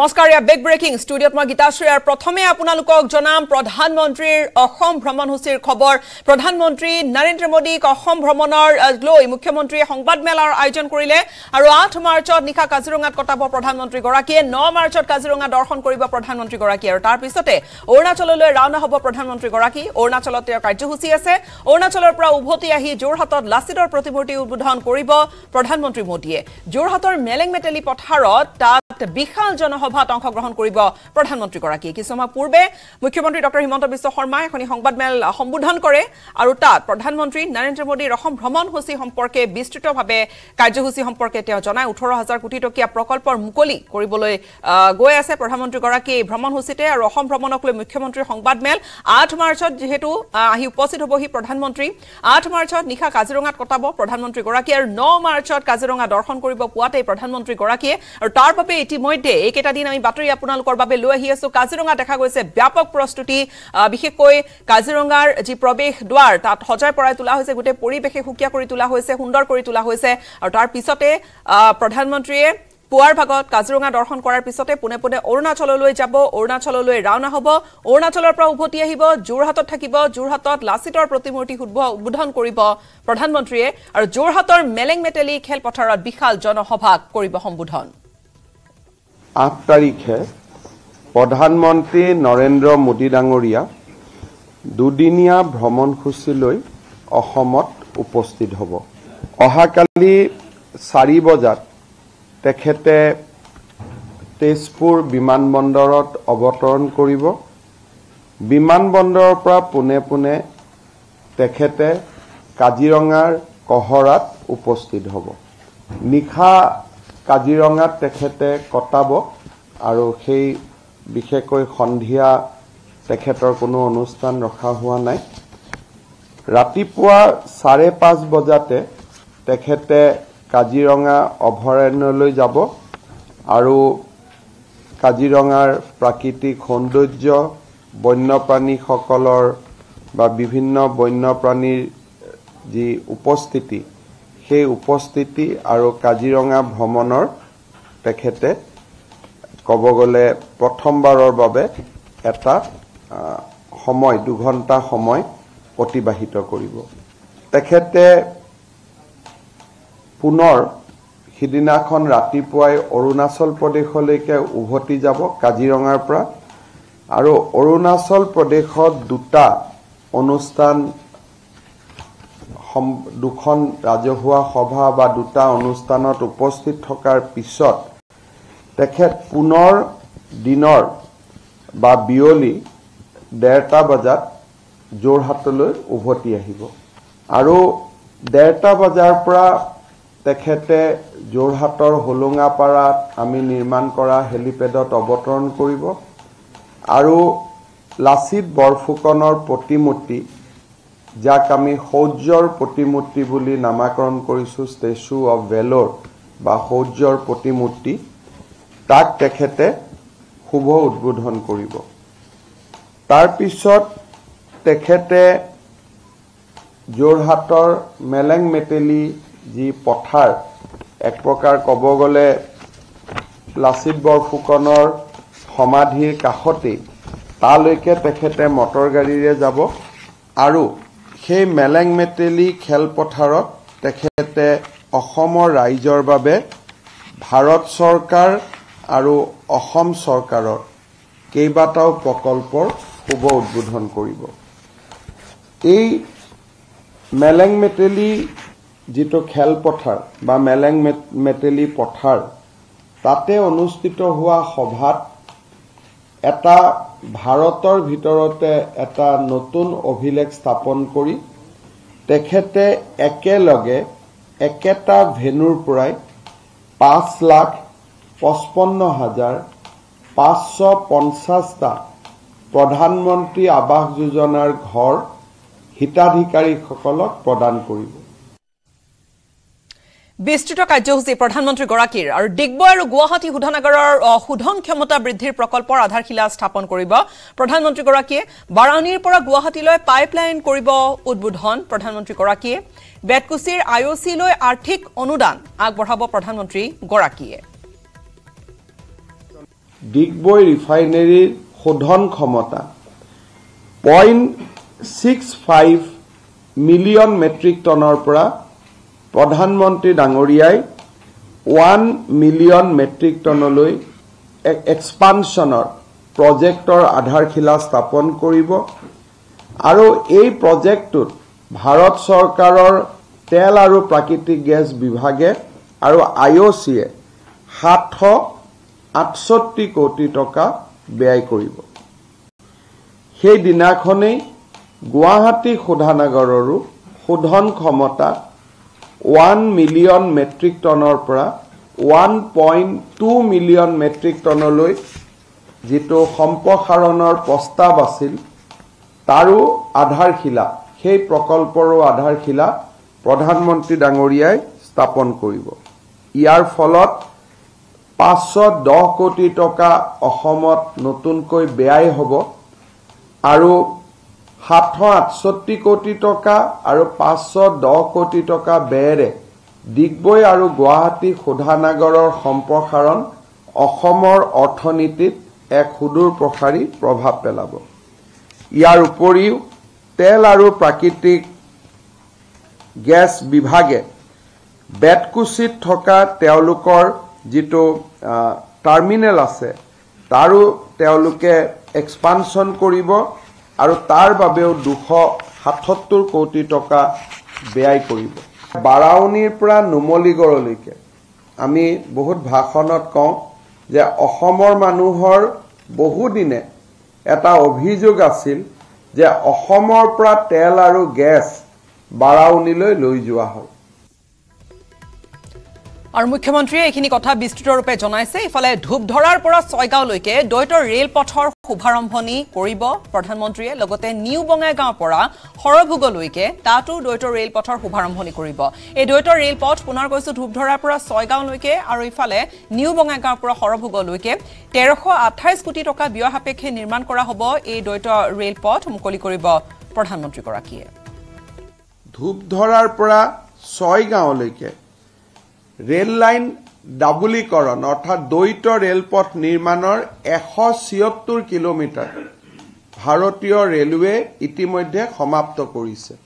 নমস্কাৰ ইয়াৰ বেগ ব্ৰেকিং ষ্টুডিঅ'ত মই গীতাশ্ৰী আৰু প্ৰথমে আপোনালোকক জনাম প্ৰধানমন্ত্ৰীৰ অসম ভ্ৰমণসূচীৰ খবৰ প্ৰধানমন্ত্ৰী নৰেন্দ্ৰ মোদীক অসম ভ্ৰমণৰ লৈ মুখ্যমন্ত্ৰীয়ে সংবাদমেলাৰ আয়োজন কৰিলে আৰু আঠ মাৰ্চত নিশা কাজিৰঙাত কটাব প্ৰধানমন্ত্ৰীগৰাকীয়ে ন মাৰ্চত কাজিৰঙা দৰ্শন কৰিব প্ৰধানমন্ত্ৰীগৰাকীয়ে আৰু তাৰপিছতে অৰুণাচললৈ ৰাওনা হ'ব প্ৰধানমন্ত্ৰীগৰাকী অৰুণাচলত তেওঁৰ কাৰ্যসূচী আছে অৰুণাচলৰ পৰা উভতি আহি যোৰহাটত লাচিতৰ প্ৰতিমূৰ্তি উদ্বোধন কৰিব প্ৰধানমন্ত্ৰী মোদীয়ে যোৰহাটৰ মেলেং মেটেলি পথাৰত তাত বিশাল জনসভাত অংশগ্ৰহণ কৰিব প্ৰধানমন্ত্ৰীগৰাকীয়ে সময় পূৰ্বে মুখ্যমন্ত্ৰী ডঃ হিমন্ত বিশ্ব শৰ্মাই এখন সংবাদমেল সম্বোধন কৰে আৰু তাত প্ৰধানমন্ত্ৰী নৰেন্দ্ৰ মোদীৰ অসম ভ্ৰমণসূচী সম্পৰ্কে বিস্তৃতভাৱে কাৰ্যসূচী সম্পৰ্কে তেওঁ জনাই ওঠৰ হাজাৰ কোটি টকীয়া প্ৰকল্পৰ মুকলি কৰিবলৈ গৈ আছে প্ৰধানমন্ত্ৰীগৰাকী এই ভ্ৰমণসূচীতে আৰু অসম ভ্ৰমণক লৈ মুখ্যমন্ত্ৰীৰ সংবাদমেল আঠ মাৰ্চত যিহেতু আহি উপস্থিত হ'বহি প্ৰধানমন্ত্ৰী আঠ মাৰ্চত নিশা কাজিৰঙাত কটাব প্ৰধানমন্ত্ৰীগৰাকীয়ে আৰু ন মাৰ্চত কাজিৰঙা দৰ্শন কৰিব পোৱাতেই প্ৰধানমন্ত্ৰীগৰাকীয়ে আৰু তাৰ বাবে ইতিমধ্যে এইকেইটা দিন আমি বাতৰি আপোনালোকৰ বাবে লৈ আহি আছো কাজিৰঙা দেখা গৈছে ব্যাপক প্ৰস্তুতি বিশেষকৈ কাজিৰঙাৰ যি প্ৰৱেশ দুৱাৰ তাত সজাই পৰাই তোলা হৈছে গোটেই পৰিৱেশে সুকীয়া কৰি তোলা হৈছে সুন্দৰ কৰি তোলা হৈছে আৰু তাৰ পিছতে প্ৰধানমন্ত্ৰীয়ে পুৱাৰ ভাগত কাজিৰঙা দৰ্শন কৰাৰ পিছতে পোনে পোনে অৰুণাচললৈ যাব অৰুণাচললৈ ৰাওনা হ'ব অৰুণাচলৰ পৰা উভতি আহিব যোৰহাটত থাকিব যোৰহাটত লাচিতৰ প্ৰতিমূৰ্তি উদ্বোধন কৰিব প্ৰধানমন্ত্ৰীয়ে আৰু যোৰহাটৰ মেলেং মেটেলি খেলপথাৰত বিশাল জনসভাক কৰিব সম্বোধন আঠ তাৰিখে প্ৰধানমন্ত্ৰী নৰেন্দ্ৰ মোদী ডাঙৰীয়া দুদিনীয়া ভ্ৰমণসূচীলৈ অসমত উপস্থিত হ'ব অহাকালি চাৰি বজাত তেখেতে তেজপুৰ বিমানবন্দৰত অৱতৰণ কৰিব বিমানবন্দৰৰ পৰা পোনে পোনে তেখেতে কাজিৰঙাৰ কহৰাত উপস্থিত হ'ব নিশা কাজিৰঙাত তেখেতে কটাব আৰু সেই বিশেষকৈ সন্ধিয়া তেখেতৰ কোনো অনুষ্ঠান ৰখা হোৱা নাই ৰাতিপুৱা চাৰে পাঁচ বজাতে তেখেতে কাজিৰঙা অভয়াৰণ্যলৈ যাব আৰু কাজিৰঙাৰ প্ৰাকৃতিক সৌন্দৰ্য বন্যপ্ৰাণীসকলৰ বা বিভিন্ন বন্যপ্ৰাণীৰ যি উপস্থিতি সেই উপস্থিতি আৰু কাজিৰঙা ভ্ৰমণৰ তেখেতে ক'ব গ'লে প্ৰথমবাৰৰ বাবে এটা সময় দুঘণ্টা সময় অতিবাহিত কৰিব তেখেতে পুনৰ সিদিনাখন ৰাতিপুৱাই অৰুণাচল প্ৰদেশলৈকে উভতি যাব কাজিৰঙাৰ পৰা আৰু অৰুণাচল প্ৰদেশত দুটা অনুষ্ঠান দুখন ৰাজহুৱা সভা বা দুটা অনুষ্ঠানত উপস্থিত থকাৰ পিছত তেখেত পুনৰ দিনৰ বা বিয়লি ডেৰটা বজাত যোৰহাটলৈ উভতি আহিব আৰু ডেৰটা বজাৰ পৰা তেখেতে যোৰহাটৰ হোলোঙাপাৰাত আমি নিৰ্মাণ কৰা হেলিপেডত অৱতৰণ কৰিব আৰু লাচিত বৰফুকনৰ প্ৰতিমূৰ্তি যাক আমি সৌৰ্যৰ প্ৰতিমূৰ্তি বুলি নামাকৰণ কৰিছোঁ ষ্টেচু অৱ ভেলোৰ বা সৌৰ্যৰ প্ৰতিমূৰ্তি তাক তেখেতে শুভ উদ্বোধন কৰিব তাৰপিছত তেখেতে যোৰহাটৰ মেলেং মেটেলি যি পথাৰ এক প্ৰকাৰ ক'ব গ'লে লাচিত বৰফুকনৰ সমাধিৰ কাষতেই তালৈকে তেখেতে মটৰ গাড়ীৰে যাব আৰু সেই মেলেং মেটেলি খেলপথাৰত তেখেতে অসমৰ ৰাইজৰ বাবে ভাৰত চৰকাৰ আৰু অসম চৰকাৰৰ কেইবাটাও প্ৰকল্পৰ শুভ উদ্বোধন কৰিব এই মেলেং মেটেলি যিটো খেলপথাৰ বা মেলেং মেটেলি পথাৰ তাতে অনুষ্ঠিত হোৱা সভাত এটা ভাৰতৰ ভিতৰতে এটা নতুন অভিলেখ স্থাপন কৰি তেখেতে একেলগে একেটা ভেনুৰ পৰাই পাঁচ লাখ পঁচপন্ন হাজাৰ পাঁচশ পঞ্চাছটা প্ৰধানমন্ত্ৰী আৱাস যোজনাৰ ঘৰ হিতাধিকাৰীসকলক প্ৰদান কৰিব বিস্তৃত কাৰ্যসূচী প্ৰধানমন্ত্ৰীগৰাকীৰ আৰু ডিগবৈ আৰু গুৱাহাটী শোধনাগাৰৰ শোধন ক্ষমতা বৃদ্ধিৰ প্ৰকল্পৰ আধাৰশিলা স্থাপন কৰিব প্ৰধানমন্ত্ৰীগৰাকীয়ে বাৰাণীৰ পৰা গুৱাহাটীলৈ পাইপলাইন লাইন কৰিব উদ্বোধন প্ৰধানমন্ত্ৰীগৰাকীয়ে বেটকুচিৰ আই অ' চিলৈ আৰ্থিক অনুদান আগবঢ়াব প্ৰধানমন্ত্ৰীগৰাকীয়ে ডিগবৈ ৰিফাইনেৰীৰ শোধন ক্ষমতা point six five million metric টনৰ পৰা প্ৰধানমন্ত্ৰী ডাঙৰীয়াই ওৱান মিলিয়ন মেট্ৰিক টনলৈ এক্সপানশ্যনৰ প্ৰজেক্টৰ আধাৰশিলা স্থাপন কৰিব আৰু এই প্ৰজেক্টটোত ভাৰত চৰকাৰৰ তেল আৰু প্ৰাকৃতিক গেছ বিভাগে আৰু আই অ' চিয়ে সাতশ আঠষষ্ঠি কোটি টকা ব্যয় কৰিব সেইদিনাখনেই গুৱাহাটী শোধানাগৰৰো শোধন ক্ষমতা ওৱান মিলিয়ন মেট্ৰিক টনৰ পৰা one point two million metric টনলৈ যিটো সম্প্ৰসাৰণৰ প্ৰস্তাৱ আছিল তাৰো আধাৰশিলা সেই প্ৰকল্পৰো আধাৰশিলা প্ৰধানমন্ত্ৰী ডাঙৰীয়াই স্থাপন কৰিব ইয়াৰ ফলত পাঁচশ দহ কোটি টকা অসমত নতুনকৈ ব্যয় হ'ব আৰু সাতশ আঠষষ্ঠি কোটি টকা আৰু পাঁচশ দহ কোটি টকা বেৰে ডিগবৈ আৰু গুৱাহাটী শোধানাগৰৰ সম্প্ৰসাৰণ অসমৰ অৰ্থনীতিত এক সুদূৰ প্ৰসাৰী প্ৰভাৱ পেলাব ইয়াৰ উপৰিও তেল আৰু প্ৰাকৃতিক গেছ বিভাগে বেটকুচিত থকা তেওঁলোকৰ যিটো টাৰ্মিনেল আছে তাৰো তেওঁলোকে এক্সপানশ্যন কৰিব আৰু তাৰ বাবেও দুশ সাতসত্তৰ কোটি টকা ব্যয় কৰিব বাৰাউনীৰ পৰা নুমলীগড়লৈকে আমি বহুত ভাষণত কওঁ যে অসমৰ মানুহৰ বহুদিনে এটা অভিযোগ আছিল যে অসমৰ পৰা তেল আৰু গেছ বাৰাউনীলৈ লৈ যোৱা হয় আৰু মুখ্যমন্ত্ৰীয়ে এইখিনি কথা বিস্তৃতৰূপে জনাইছে ইফালে ধূপ ধৰাৰ পৰা ছয়গাঁওলৈকে দ্বৈত ৰেলপথৰ শুভাৰম্ভণি কৰিব প্ৰধানমন্ত্ৰীয়ে লগতে নিউ বঙাইগাঁৱৰ পৰা সৰভোগলৈকে তাতো দ্বৈত ৰেলপথৰ শুভাৰম্ভণি কৰিব এই দ্বৈত পথ পুনৰ কৈছো ধূপ ধৰাৰ পৰা ছয়গাঁওলৈকে আৰু ইফালে নিউ বঙাইগাঁৱৰ পৰা সৰভোগলৈকে তেৰশ আঠাইছ কোটি টকা ব্যয় সাপেক্ষে নিৰ্মাণ কৰা হ'ব এই দ্বৈত ৰেলপথ মুকলি কৰিব প্ৰধানমন্ত্ৰীগৰাকীয়ে ধূপ ধৰাৰ পৰা ছয়গাঁৱলৈকে ৰেল লাইন ডাবলীকৰণ অৰ্থাৎ দ্বৈত ৰেলপথ নিৰ্মাণৰ এশ ছিয়ত্তৰ কিলোমিটাৰ ভাৰতীয় ৰেলৱে ইতিমধ্যে সমাপ্ত কৰিছে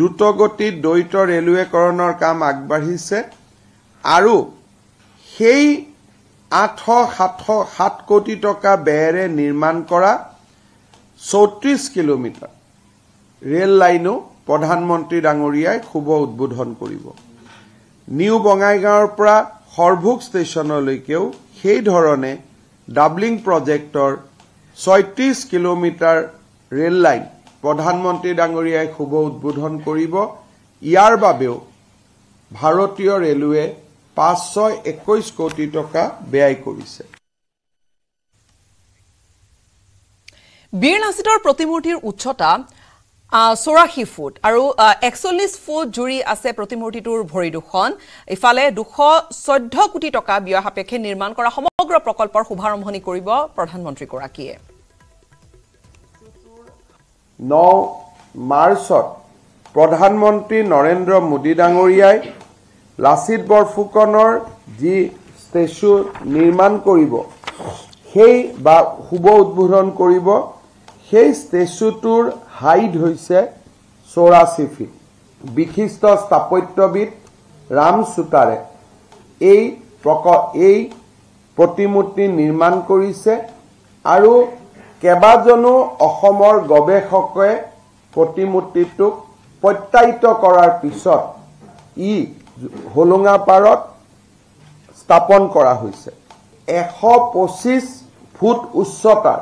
দ্ৰুতগতিত দ্বৈত ৰেলৱেকৰণৰ কাম আগবাঢ়িছে আৰু সেই আঠশ সাতশ সাত কোটি টকা বেৰে নিৰ্মাণ কৰা চৌত্ৰিছ কিলোমিটাৰ ৰেল লাইনো প্ৰধানমন্ত্ৰী ডাঙৰীয়াই শুভ উদ্বোধন কৰিব নিউ বঙাইগাঁৱৰ পৰা সৰভোগ ষ্টেচনলৈকেও সেইধৰণে ডাবলিং প্ৰজেক্টৰ ছয়ত্ৰিশ কিলোমিটাৰ ৰেল লাইন প্ৰধানমন্ত্ৰী ডাঙৰীয়াই শুভ উদ্বোধন কৰিব ইয়াৰ বাবেও ভাৰতীয় ৰেলৱে পাঁচ ছয় একৈশ কোটি টকা ব্যয় কৰিছে বীৰ লাচিতৰ প্ৰতিমূৰ্তিৰ উচ্চতা চৌৰাশী ফুট আৰু একচল্লিছ ফুট জুৰি আছে প্ৰতিমূৰ্তিটোৰ ভৰি দুখন ইফালে দুশ চৈধ্য কোটি টকা ব্যয় সাপেক্ষে নিৰ্মাণ কৰা সমগ্ৰ প্ৰকল্পৰ শুভাৰম্ভণি কৰিব প্ৰধানমন্ত্ৰীগৰাকীয়ে ন মাৰ্চত প্ৰধানমন্ত্ৰী নৰেন্দ্ৰ মোদী ডাঙৰীয়াই লাচিত বৰফুকনৰ যি ষ্টেচু নিৰ্মাণ কৰিব সেই বা শুভ উদ্বোধন কৰিব সেই ষ্টেচুটোৰ হাইট হৈছে চৌৰাশী ফিট বিশিষ্ট স্থাপত্যবিদ ৰাম সূতাৰে এই প্ৰক এই প্ৰতিমূৰ্তি নিৰ্মাণ কৰিছে আৰু কেইবাজনো অসমৰ গৱেষকে প্ৰতিমূৰ্তিটোক প্ৰত্যায়িত কৰাৰ পিছত ই হোলোঙাপাৰত স্থাপন কৰা হৈছে এশ পঁচিছ ফুট উচ্চতাৰ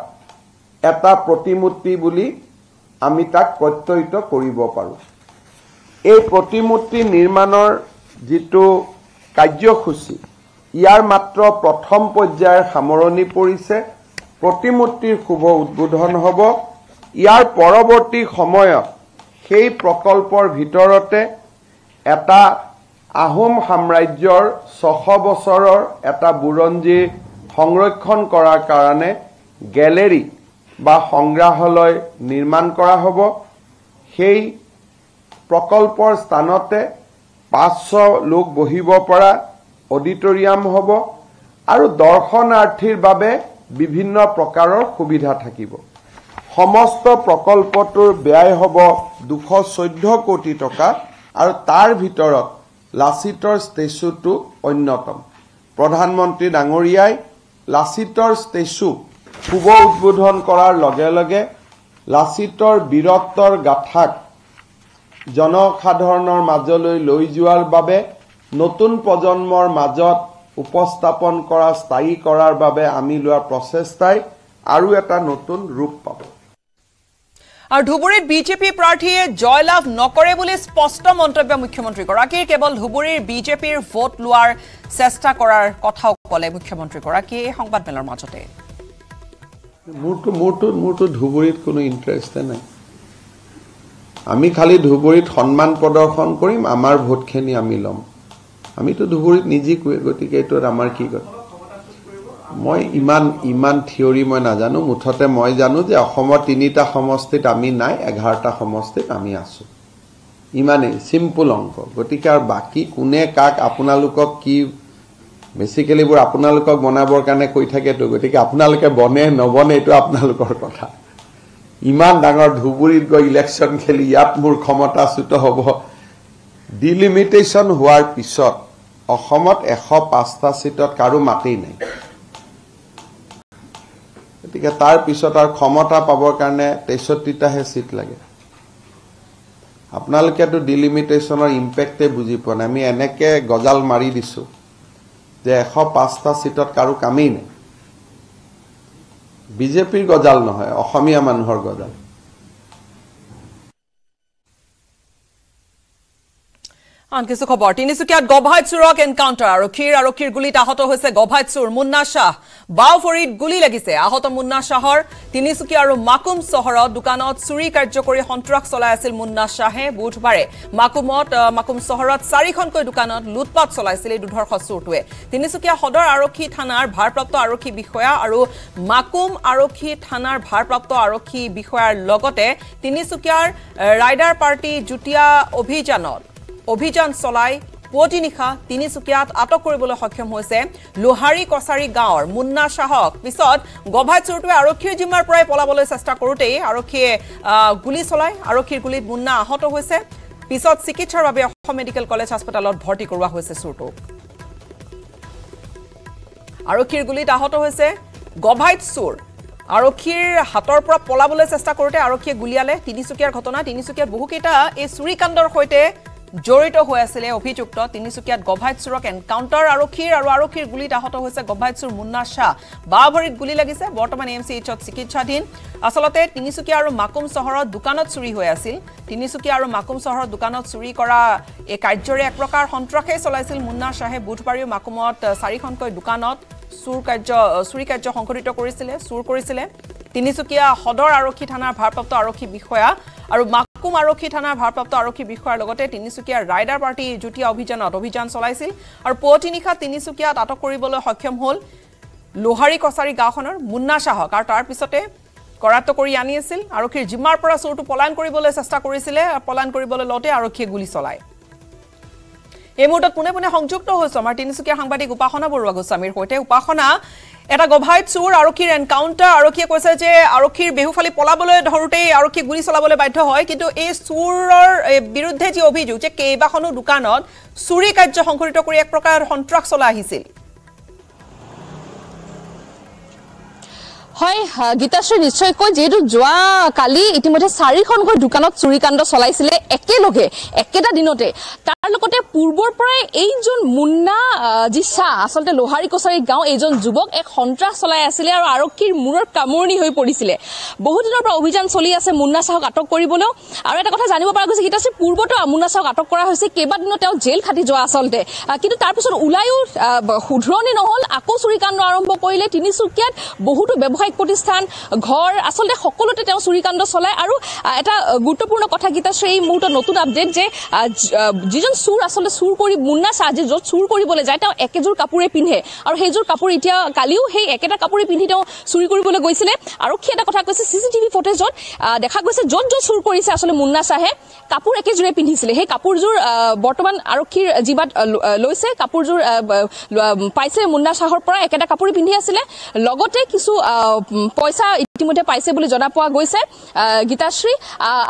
এটা প্ৰতিমূৰ্তি বুলি আমি তাক প্ৰত্যয়িত কৰিব পাৰোঁ এই প্ৰতিমূৰ্তি নিৰ্মাণৰ যিটো কাৰ্যসূচী ইয়াৰ মাত্ৰ প্ৰথম পৰ্যায়ৰ সামৰণি পৰিছে প্ৰতিমূৰ্তিৰ শুভ উদ্বোধন হ'ব ইয়াৰ পৰৱৰ্তী সময়ত সেই প্ৰকল্পৰ ভিতৰতে এটা আহোম সাম্ৰাজ্যৰ ছশ বছৰৰ এটা বুৰঞ্জী সংৰক্ষণ কৰাৰ কাৰণে গেলেৰী বা সংগ্ৰহালয় নিৰ্মাণ কৰা হ'ব সেই প্ৰকল্পৰ স্থানতে পাঁচশ লোক বহিব পৰা অডিটৰিয়াম হ'ব আৰু দৰ্শনাৰ্থীৰ বাবে বিভিন্ন প্ৰকাৰৰ সুবিধা থাকিব সমস্ত প্ৰকল্পটোৰ ব্যয় হ'ব দুশ চৈধ্য কোটি টকা আৰু তাৰ ভিতৰত লাচিতৰ ষ্টেচুটো অন্যতম প্ৰধানমন্ত্ৰী ডাঙৰীয়াই লাচিতৰ ষ্টেচু শুভ উদ্বোধন কৰাৰ লগে লগে লাচিতৰ বীৰত্বৰ গাথাক জনসাধাৰণৰ মাজলৈ লৈ যোৱাৰ বাবে নতুন প্ৰজন্মৰ মাজত উপস্থাপন কৰা স্থায়ী কৰাৰ বাবে আমি লোৱা প্ৰচেষ্টাই আৰু এটা নতুন ৰূপ পাব আৰু ধুবুৰীত বিজেপি প্ৰাৰ্থীয়ে জয়লাভ নকৰে বুলি স্পষ্ট মন্তব্য মুখ্যমন্ত্ৰীগৰাকীয়ে কেৱল ধুবুৰীৰ বিজেপিৰ ভোট লোৱাৰ চেষ্টা কৰাৰ কথাও ক'লে মুখ্যমন্ত্ৰীগৰাকীয়ে এই সংবাদমেলৰ মাজতে মোৰতো মোৰতো মোৰতো ধুবুৰীত কোনো ইণ্টাৰেষ্টে নাই আমি খালি ধুবুৰীত সন্মান প্ৰদৰ্শন কৰিম আমাৰ ভোটখিনি আমি ল'ম আমিতো ধুবুৰীত নিজিকোৱে গতিকে এইটো আমাৰ কি কথা মই ইমান ইমান থিয়ৰি মই নাজানো মুঠতে মই জানো যে অসমৰ তিনিটা সমষ্টিত আমি নাই এঘাৰটা সমষ্টিত আমি আছোঁ ইমানেই চিম্পুল অংক গতিকে আৰু বাকী কোনে কাক আপোনালোকক কি বেসিকেলি আপনাৰ বনাবৰ কাৰণে কই থাকে তো গতি আপনাদেৰ বনে নবনে এইটো আপোনালোকৰ কথা ইমান ডাঙৰ ধুবুৰীত গৈ ইলেকশ্যন খেলি ইয়াত মূৰ ক্ষমতাচ্যুত হব ডিলিমিটেশ্যন হোৱাৰ পিছত অসমত এশ পাঁচটা সিটত কাৰো মাতেই নাই গতিকে তাৰ পিছত আৰু ক্ষমতা পাবৰ কাৰণে তেষষ্ঠিটাহে ছিট লাগে আপোনালোকেতো ডিলিমিটেশ্যনৰ ইম্পেক্টেই বুজি পোৱা নাই আমি এনেকৈ গজাল মাৰি দিছোঁ যে এশ পাঁচটা ছিটত কাৰো কামেই নাই বিজেপিৰ গজাল নহয় অসমীয়া মানুহৰ গজাল আন কিছু খবৰ তিনিচুকীয়াত গভাইত চোৰক এনকাউণ্টাৰ আৰক্ষীৰ আৰক্ষীৰ গুলীত আহত হৈছে গভাইত চোৰ মুন্না শ্বাহ বাওফৰিত গুলী লাগিছে আহত মুন্না শ্বাহৰ তিনিচুকীয়া আৰু মাকুম চহৰত দোকানত চুৰি কাৰ্য কৰি সন্তাস চলাই আছিল মুন্না শ্বাহে বুধবাৰে মাকুমত মাকুম চহৰত চাৰিখনকৈ দোকানত লুটপাট চলাইছিল এই দুৰ্ধৰ্ষ চোৰটোৱে তিনিচুকীয়া সদৰ আৰক্ষী থানাৰ ভাৰপ্ৰাপ্ত আৰক্ষী বিষয়া আৰু মাকুম আৰক্ষী থানাৰ ভাৰপ্ৰাপ্ত আৰক্ষী বিষয়াৰ লগতে তিনিচুকীয়াৰ ৰাইডাৰ পাৰ্টি যুটীয়া অভিযানত অভিযান চলাই পুৱতি নিশা তিনিচুকীয়াত আটক কৰিবলৈ সক্ষম হৈছে লোহাৰী কছাৰী গাঁৱৰ মুন্না শ্বাহক পিছত গভাই চোৰটোৱে আৰক্ষীৰ জিম্মাৰ পৰাই পলাবলৈ চেষ্টা কৰোঁতেই আৰক্ষীয়ে গুলী চলাই আৰক্ষীৰ গুলীত মুন্না আহত হৈছে পিছত চিকিৎসাৰ বাবে অসম মেডিকেল কলেজ হাস্পতালত ভৰ্তি কৰোৱা হৈছে চোৰটোক আৰক্ষীৰ গুলীত আহত হৈছে গভাইত চোৰ আৰক্ষীৰ হাতৰ পৰা পলাবলৈ চেষ্টা কৰোঁতে আৰক্ষীয়ে গুলীয়ালে তিনিচুকীয়াৰ ঘটনা তিনিচুকীয়াত বহুকেইটা এই চুৰিকাণ্ডৰ সৈতে জড়িত হৈ আছিলে অভিযুক্ত তিনিচুকীয়াত গভাইতচুৰক এনকাউণ্টাৰ আৰক্ষীৰ আৰু আৰক্ষীৰ গুলীত আহত হৈছে গভাইতচুৰ মুন্না শ্বাহ বা ভৰিত গুলী লাগিছে বৰ্তমান এম চি এইচত চিকিৎসাধীন আচলতে তিনিচুকীয়া আৰু মাকুম চহৰত দোকানত চুৰি হৈ আছিল তিনিচুকীয়া আৰু মাকুম চহৰত দোকানত চুৰি কৰা এই কাৰ্যৰে এক প্ৰকাৰ সন্ত্ৰাসেই চলাইছিল মুন্না শ্বাহে বুধবাৰীও মাকুমত চাৰিখনকৈ দোকানত চুৰ কাৰ্য চুৰি কাৰ্য সংঘটিত কৰিছিলে চুৰ কৰিছিলে তিনিচুকীয়া সদৰ আৰক্ষী থানাৰ ভাৰপ্ৰাপ্ত আৰক্ষী বিষয়া আৰু কুম আৰক্ষী থানাৰ ভাৰপ্ৰাপ্ত আৰক্ষী বিষয়াৰ লগতে তিনিচুকীয়াৰ ৰাইডাৰ পাৰ্টী যুটীয়া অভিযানত অভিযান চলাইছিল আৰু পুৱতি নিশা তিনিচুকীয়াত আটক কৰিবলৈ সক্ষম হ'ল লোহাৰী কছাৰী গাঁওখনৰ মুন্না শাহক আৰু তাৰ পিছতে কৰাত্ত কৰি আনিছিল আৰক্ষীৰ জিম্মাৰ পৰা চোৰটো পলায়ন কৰিবলৈ চেষ্টা কৰিছিলে পলায়ন কৰিবলৈ লওঁতে আৰক্ষীয়ে গুলী চলায় এই মুহূৰ্তত পোনে পোনে সংযুক্ত হৈছো আমাৰ তিনিচুকীয়া সাংবাদিক উপাসনা বৰুৱা গোস্বামীৰ সৈতে উপাসনা এটা গভাই চোৰ আৰক্ষীৰ এনকাউণ্টাৰ আৰক্ষীয়ে কৈছে যে আৰক্ষীৰ বেহুফালি পলাবলৈ ধৰোঁতেই আৰক্ষী গুলী চলাবলৈ বাধ্য হয় কিন্তু এই চুৰৰ বিৰুদ্ধে যি অভিযোগ যে কেইবাখনো দোকানত চুৰি কাৰ্য সংঘটিত কৰি এক প্ৰকাৰ সন্ত্ৰাস চলাই আহিছিল হয় গীতাশ্ৰী নিশ্চয়কৈ যিহেতু যোৱা কালি ইতিমধ্যে চাৰিখনকৈ দোকানত চুৰি কাণ্ড চলাইছিলে একেলগে একেটা দিনতে আৰু লগতে পূৰ্বৰ পৰাই এইজন মুন্না যি চাহ আচলতে লোহাৰী কছাৰী গাঁও এইজন যুৱক এক সন্ত্ৰাস চলাই আছিলে আৰু আৰক্ষীৰ মূৰত কামোৰণি হৈ পৰিছিলে বহুদিনৰ পৰা অভিযান চলি আছে মুন্না চাহক আটক কৰিবলৈও আৰু এটা কথা জানিব পৰা গৈছে সেইটো আছিল পূৰ্বতো মুন্না চাহক আটক কৰা হৈছে কেইবাদিনো তেওঁ জেল খাটি যোৱা আচলতে কিন্তু তাৰপিছত ওলায়ো শুধৰণি নহ'ল আকৌ চুৰিকাণ্ড আৰম্ভ কৰিলে তিনিচুকীয়াত বহুতো ব্যৱসায়িক প্ৰতিষ্ঠান ঘৰ আচলতে সকলোতে তেওঁ চুৰিকাণ্ড চলায় আৰু এটা গুৰুত্বপূৰ্ণ কথা গীতা এই মুহূৰ্তত নতুন আপডেট যে যিজন চুৰ আচলতে চুৰ কৰি মুন্না চাহ যে য'ত চুৰ কৰিবলৈ যায় তেওঁ একেযোৰ কাপোৰে পিন্ধে আৰু সেইযোৰ কাপোৰ এতিয়া কালিও সেই একেটা কাপোৰেই পিন্ধি তেওঁ চুৰি কৰিবলৈ গৈছিলে আৰক্ষীয়ে এটা কথা কৈছে চি চি টিভি ফুটেজত দেখা গৈছে য'ত য'ত চুৰ কৰিছে আচলতে মুন্না চাহে কাপোৰ একেযোৰে পিন্ধিছিলে সেই কাপোৰযোৰ বৰ্তমান আৰক্ষীৰ জীৱাত লৈছে কাপোৰযোৰ পাইছে মুন্না চাহৰ পৰা একেটা কাপোৰেই পিন্ধি আছিলে লগতে কিছু পইচা ইতিমধ্যে পাইছে বুলি জনা পোৱা গৈছে গীতাশ্ৰী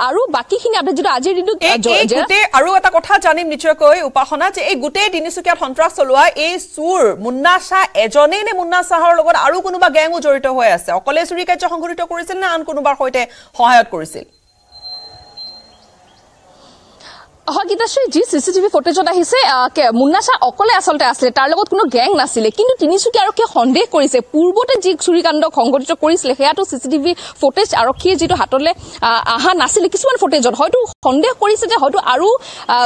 আৰু বাকীখিনি আপডেট যদি আজিৰ দিনটো গোটেই আৰু এটা কথা জানিম নিশ্চয়কৈ উপাসনা যে এই গোটেই তিনিচুকীয়াত সন্ত্ৰাস চলোৱা এই চোৰ মুন্না শ্বাহ এজনেই নে মুন্না শ্বাহৰ লগত আৰু কোনোবা গেঙো জড়িত হৈ আছে অকলে চুৰি কাৰ্য সংঘটিত কৰিছিল নে আন কোনোবাৰ সৈতে সহায়ত কৰিছিল হয় গীতাশ্ৰী যি চি চি টিভি ফুটেজত আহিছে মুন্না শ্বাহ অকলে আচলতে আছিলে তাৰ লগত কোনো গেং নাছিলে কিন্তু তিনিচুকীয়া আৰক্ষীয়ে সন্দেহ কৰিছে পূৰ্বতে যি চুৰিকাণ্ড সংঘটিত কৰিছিলে সেয়াতো চি চি টিভি ফুটেজ আৰক্ষীয়ে যিটো হাতলৈ অহা নাছিলে কিছুমান ফুটেজত হয়তো সন্দেহ কৰিছে যে হয়তো আৰু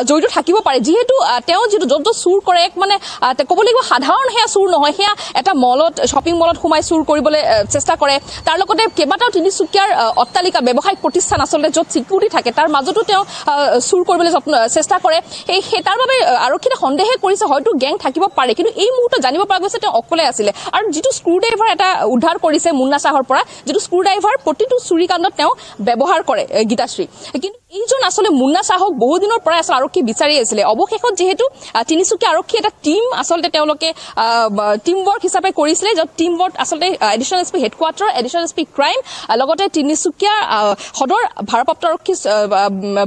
জড়িত থাকিব পাৰে যিহেতু তেওঁ যিটো য'ত য'ত চুৰ কৰে এক মানে ক'ব লাগিব সাধাৰণ সেয়া চুৰ নহয় সেয়া এটা মলত শ্বপিং মলত সোমাই চুৰ কৰিবলৈ চেষ্টা কৰে তাৰ লগতে কেইবাটাও তিনিচুকীয়াৰ অট্টালিকা ব্যৱসায়িক প্ৰতিষ্ঠান আচলতে য'ত চিকিউৰিটি থাকে তাৰ মাজতো তেওঁ চুৰ কৰিবলৈ যত্ন চেষ্টা কৰে সেই সেই তাৰ বাবে আৰক্ষীয়ে সন্দেহে কৰিছে হয়তো গেং থাকিব পাৰে কিন্তু এই মুহূৰ্তত জানিব পৰা গৈছে তেওঁ অকলে আছিলে আৰু যিটো স্ক্ৰু ড্ৰাইভাৰ এটা উদ্ধাৰ কৰিছে মুন্না চাহৰ পৰা যিটো স্ক্ৰু ড্ৰাইভাৰ প্ৰতিটো চুৰিকাণ্ডত তেওঁ ব্যৱহাৰ কৰে গীতাশ্ৰী কিন্তু এইজন আচলতে মুন্না চাহক বহুদিনৰ পৰাই আচলতে আৰক্ষী বিচাৰি আছিলে অৱশেষত যিহেতু তিনিচুকীয়া আৰক্ষী এটা টীম আচলতে তেওঁলোকে টীম ৱৰ্ক হিচাপে কৰিছিলে য'ত টীম ৱৰ্ক আচলতে additional S P headquarters additional S P crime লগতে তিনিচুকীয়া সদৰ ভাৰপ্ৰাপ্ত আৰক্ষী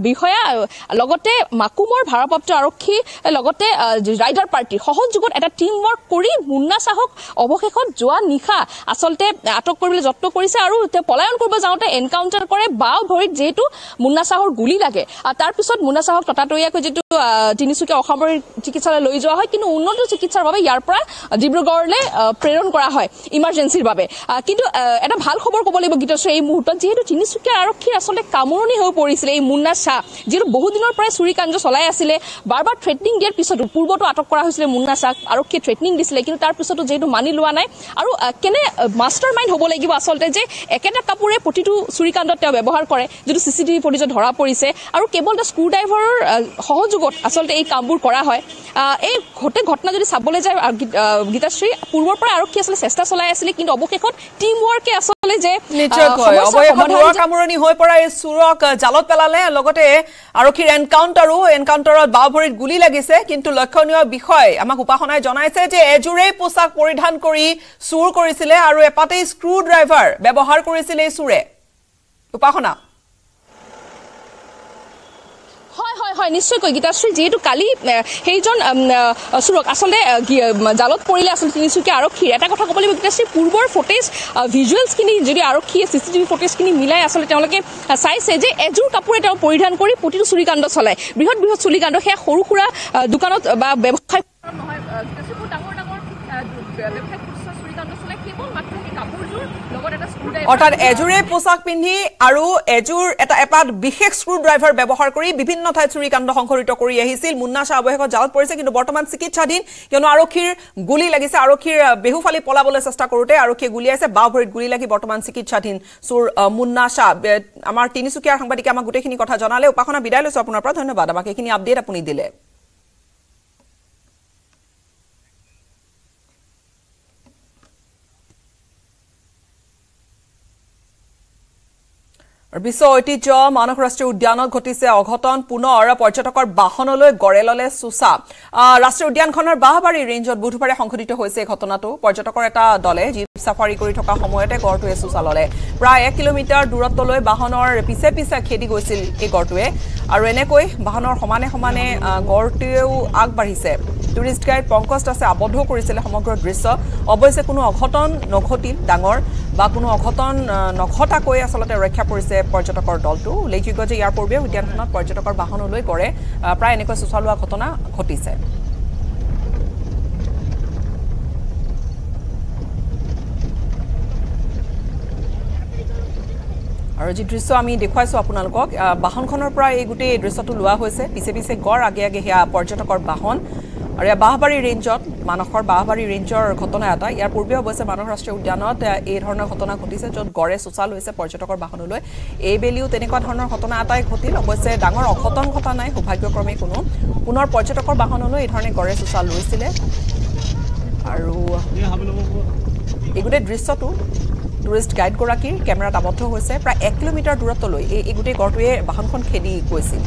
বিষয়া লগতে মাকুমৰ ভাৰপ্ৰাপ্ত আৰক্ষী লগতে ৰাইডাৰ পাৰ্টি সহযোগত এটা টীম ৱৰ্ক কৰি মুন্না চাহক অৱশেষত যোৱা নিশা আচলতে আটক কৰিবলৈ যত্ন কৰিছে আৰু তেওঁ পলায়ন কৰিব যাওঁতে এনকাউণ্টাৰ কৰে বাও ভৰিত যিহেতু মুন্না চাহৰ গুলি লাগে আৰু তাৰপিছত মোনা চাহক ততাতৈয়াকৈ যিটো তিনিচুকীয়া অসামৰিক চিকিৎসালয় লৈ যোৱা হয় কিন্তু উন্নত চিকিৎসাৰ বাবে ইয়াৰ পৰা ডিব্ৰুগড়লৈ প্ৰেৰণ কৰা হয় ইমাৰ্জেঞ্চিৰ বাবে কিন্তু এটা ভাল খবৰ ক'ব লাগিব গীতশ্ৰী এই মুহূৰ্তত যিহেতু তিনিচুকীয়া আৰক্ষীৰ আচলতে কামোৰণি হৈ পৰিছিলে এই মুন্না শ্বাহ যিহেতু বহুদিনৰ পৰাই চুৰিকাণ্ড চলাই আছিলে বাৰ বাৰ থ্ৰেটনিং দিয়াৰ পিছতো পূৰ্বতো আটক কৰা হৈছিলে মুন্না শ্বাহ আৰক্ষীয়ে থ্ৰেটনিং দিছিলে কিন্তু তাৰপিছতো যিহেতু মানি লোৱা নাই আৰু কেনে মাষ্টাৰ মাইণ্ড হ'ব লাগিব আচলতে যে একেটা কাপোৰে প্ৰতিটো চুৰিকাণ্ডত তেওঁ ব্যৱহাৰ কৰে যিটো চি চি টিভি ফুটেজত ধৰা পৰে কৰিছে আৰু কেৱল এটা স্ক্ৰুড্ৰাইভাৰৰ সহযোগত আচলতে এই কামবোৰ কৰা হয় এই গোটেই ঘটনা যদি চাবলৈ যায় গীতাশ্ৰী পূৰ্বৰ পৰা আৰক্ষী আচলতে চেষ্টা চলাই আছিলে কিন্তু অৱশেষত টীম ৱৰ্কে আচলতে যে চোৰক জালত পেলালে লগতে আৰক্ষীৰ এনকাউণ্টাৰো এনকাউণ্টাৰত বাওঁ ভৰিত গুলি লাগিছে কিন্তু লক্ষণীয় বিষয় আমাক উপাসনাই জনাইছে যে এযোৰেই পোছাক পৰিধান কৰি চোৰ কৰিছিলে আৰু এপাতেই স্ক্ৰু ড্ৰাইভাৰ ব্যৱহাৰ কৰিছিলে এই চোৰে উপাসনা হয় নিশ্চয়কৈ গীতাশ্ৰী যিহেতু কালি সেইজন চোৰক আচলতে জালত পৰিলে আচলতে তিনিচুকীয়া আৰক্ষীৰ এটা কথা ক'ব লাগিব গীতাশ্ৰী পূৰ্বৰ ফুটেজ ভিজুৱেলছখিনি যদি আৰক্ষীয়ে চি চি টিভি ফুটেজখিনি মিলাই আচলতে তেওঁলোকে চাইছে যে এযোৰ কাপোৰে তেওঁ পৰিধান কৰি প্ৰতিটো চুৰিকাণ্ড চলায় বৃহৎ বৃহৎ চুৰিকাণ্ড সেয়া সৰু সুৰা দোকানত বা ব্যৱসায় নহয় ডাঙৰ ডাঙৰ অর্থাৎ এজোরে পোশাক পিন্ধি আর এজোর একটা এপাত বিশেষ স্ক্রু ড্রাইভার ব্যবহার করে বিভিন্ন ঠাই চুরি কাণ্ড সংঘটিত করে আহিছিল মুন্না শাহ অবশেষে জালত পড়েছে কিন্তু বর্তমান চিকিৎসাধীন কেন আরক্ষীর গুলি লাগিছে আরক্ষীর বেহু ফালি পলাবলে চেষ্টা করতে আরক্ষী গুলি আছে বাও ভরিত গুলি লাগি বর্তমান চিকিৎসাধীন সুর মুন্না শাহ আমার তিনিচুকিয়ার সাংবাদিকে আমার গোটেখিনি কথা জানালে উপাসনা বিদায় লৈছো আপনার ধন্যবাদ আমাকে এইখানে আপডেট আপনি দিলে বিশ্ব ঐতিহ্য মানস ৰাষ্ট্ৰীয় উদ্যানত ঘটিছে অঘটন পুনৰ পৰ্যটকৰ বাহনলৈ গড়ে ললে চোচা ৰাষ্ট্ৰীয় উদ্যানখনৰ বাঁহবাৰী ৰেঞ্জত বুধবাৰে সংঘটিত হৈছে এই ঘটনাটো পৰ্যটকৰ এটা দলে জীপ চাফাৰী কৰি থকা সময়তে গড়টোৱে চোচা ললে প্ৰায় এক কিলোমিটাৰ দূৰত্বলৈ বাহনৰ পিছে পিছে খেদি গৈছিল এই গড়টোৱে আৰু এনেকৈ বাহনৰ সমানে সমানে গড়টোৱেও আগবাঢ়িছে টুৰিষ্ট গাইড পংকজ দাসে আবদ্ধ কৰিছিলে সমগ্ৰ দৃশ্য অৱশ্যে কোনো অঘটন নঘটিল ডাঙৰ বা কোনো অঘটন নঘটাকৈ আচলতে ৰক্ষা পৰিছে পৰ্যটকৰ দলটো উল্লেখযোগ্য যে ইয়াৰ পূৰ্বে উদ্যানখনত পৰ্যটকৰ বাহন লৈ গড়ে প্ৰায় এনেকৈ চোচা লোৱা ঘটনা ঘটিছে আৰু যি দৃশ্য আমি দেখুৱাইছোঁ আপোনালোকক বাহনখনৰ পৰা এই গোটেই দৃশ্যটো লোৱা হৈছে পিছে পিছে গড় আগে আগে সেয়া পৰ্যটকৰ বাহন আৰু ইয়াৰ বাঁহবাৰী ৰেঞ্জত মানসৰ বাঁহবাৰী ৰেঞ্জৰ ঘটনা এটা ইয়াৰ পূৰ্বে অৱশ্যে মানস ৰাষ্ট্ৰীয় উদ্যানত এই ধৰণৰ ঘটনা ঘটিছে য'ত গড়ে চোঁচাল হৈছে পৰ্যটকৰ বাহনলৈ এইবেলিও তেনেকুৱা ধৰণৰ ঘটনা এটাই ঘটিল অৱশ্যে ডাঙৰ অঘটন ঘটা নাই সৌভাগ্যক্ৰমে কোনো পুনৰ পৰ্যটকৰ বাহনলৈ এই ধৰণে গড়ে চোঁচাল ৰৈছিলে আৰু এই গোটেই দৃশ্যটো টুৰিষ্ট গাইডগৰাকীৰ কেমেৰাত আৱদ্ধ হৈছে প্ৰায় এক কিলোমিটাৰ দূৰত্বলৈ এই গোটেই গড়টোৱে বাহনখন খেদি গৈছিল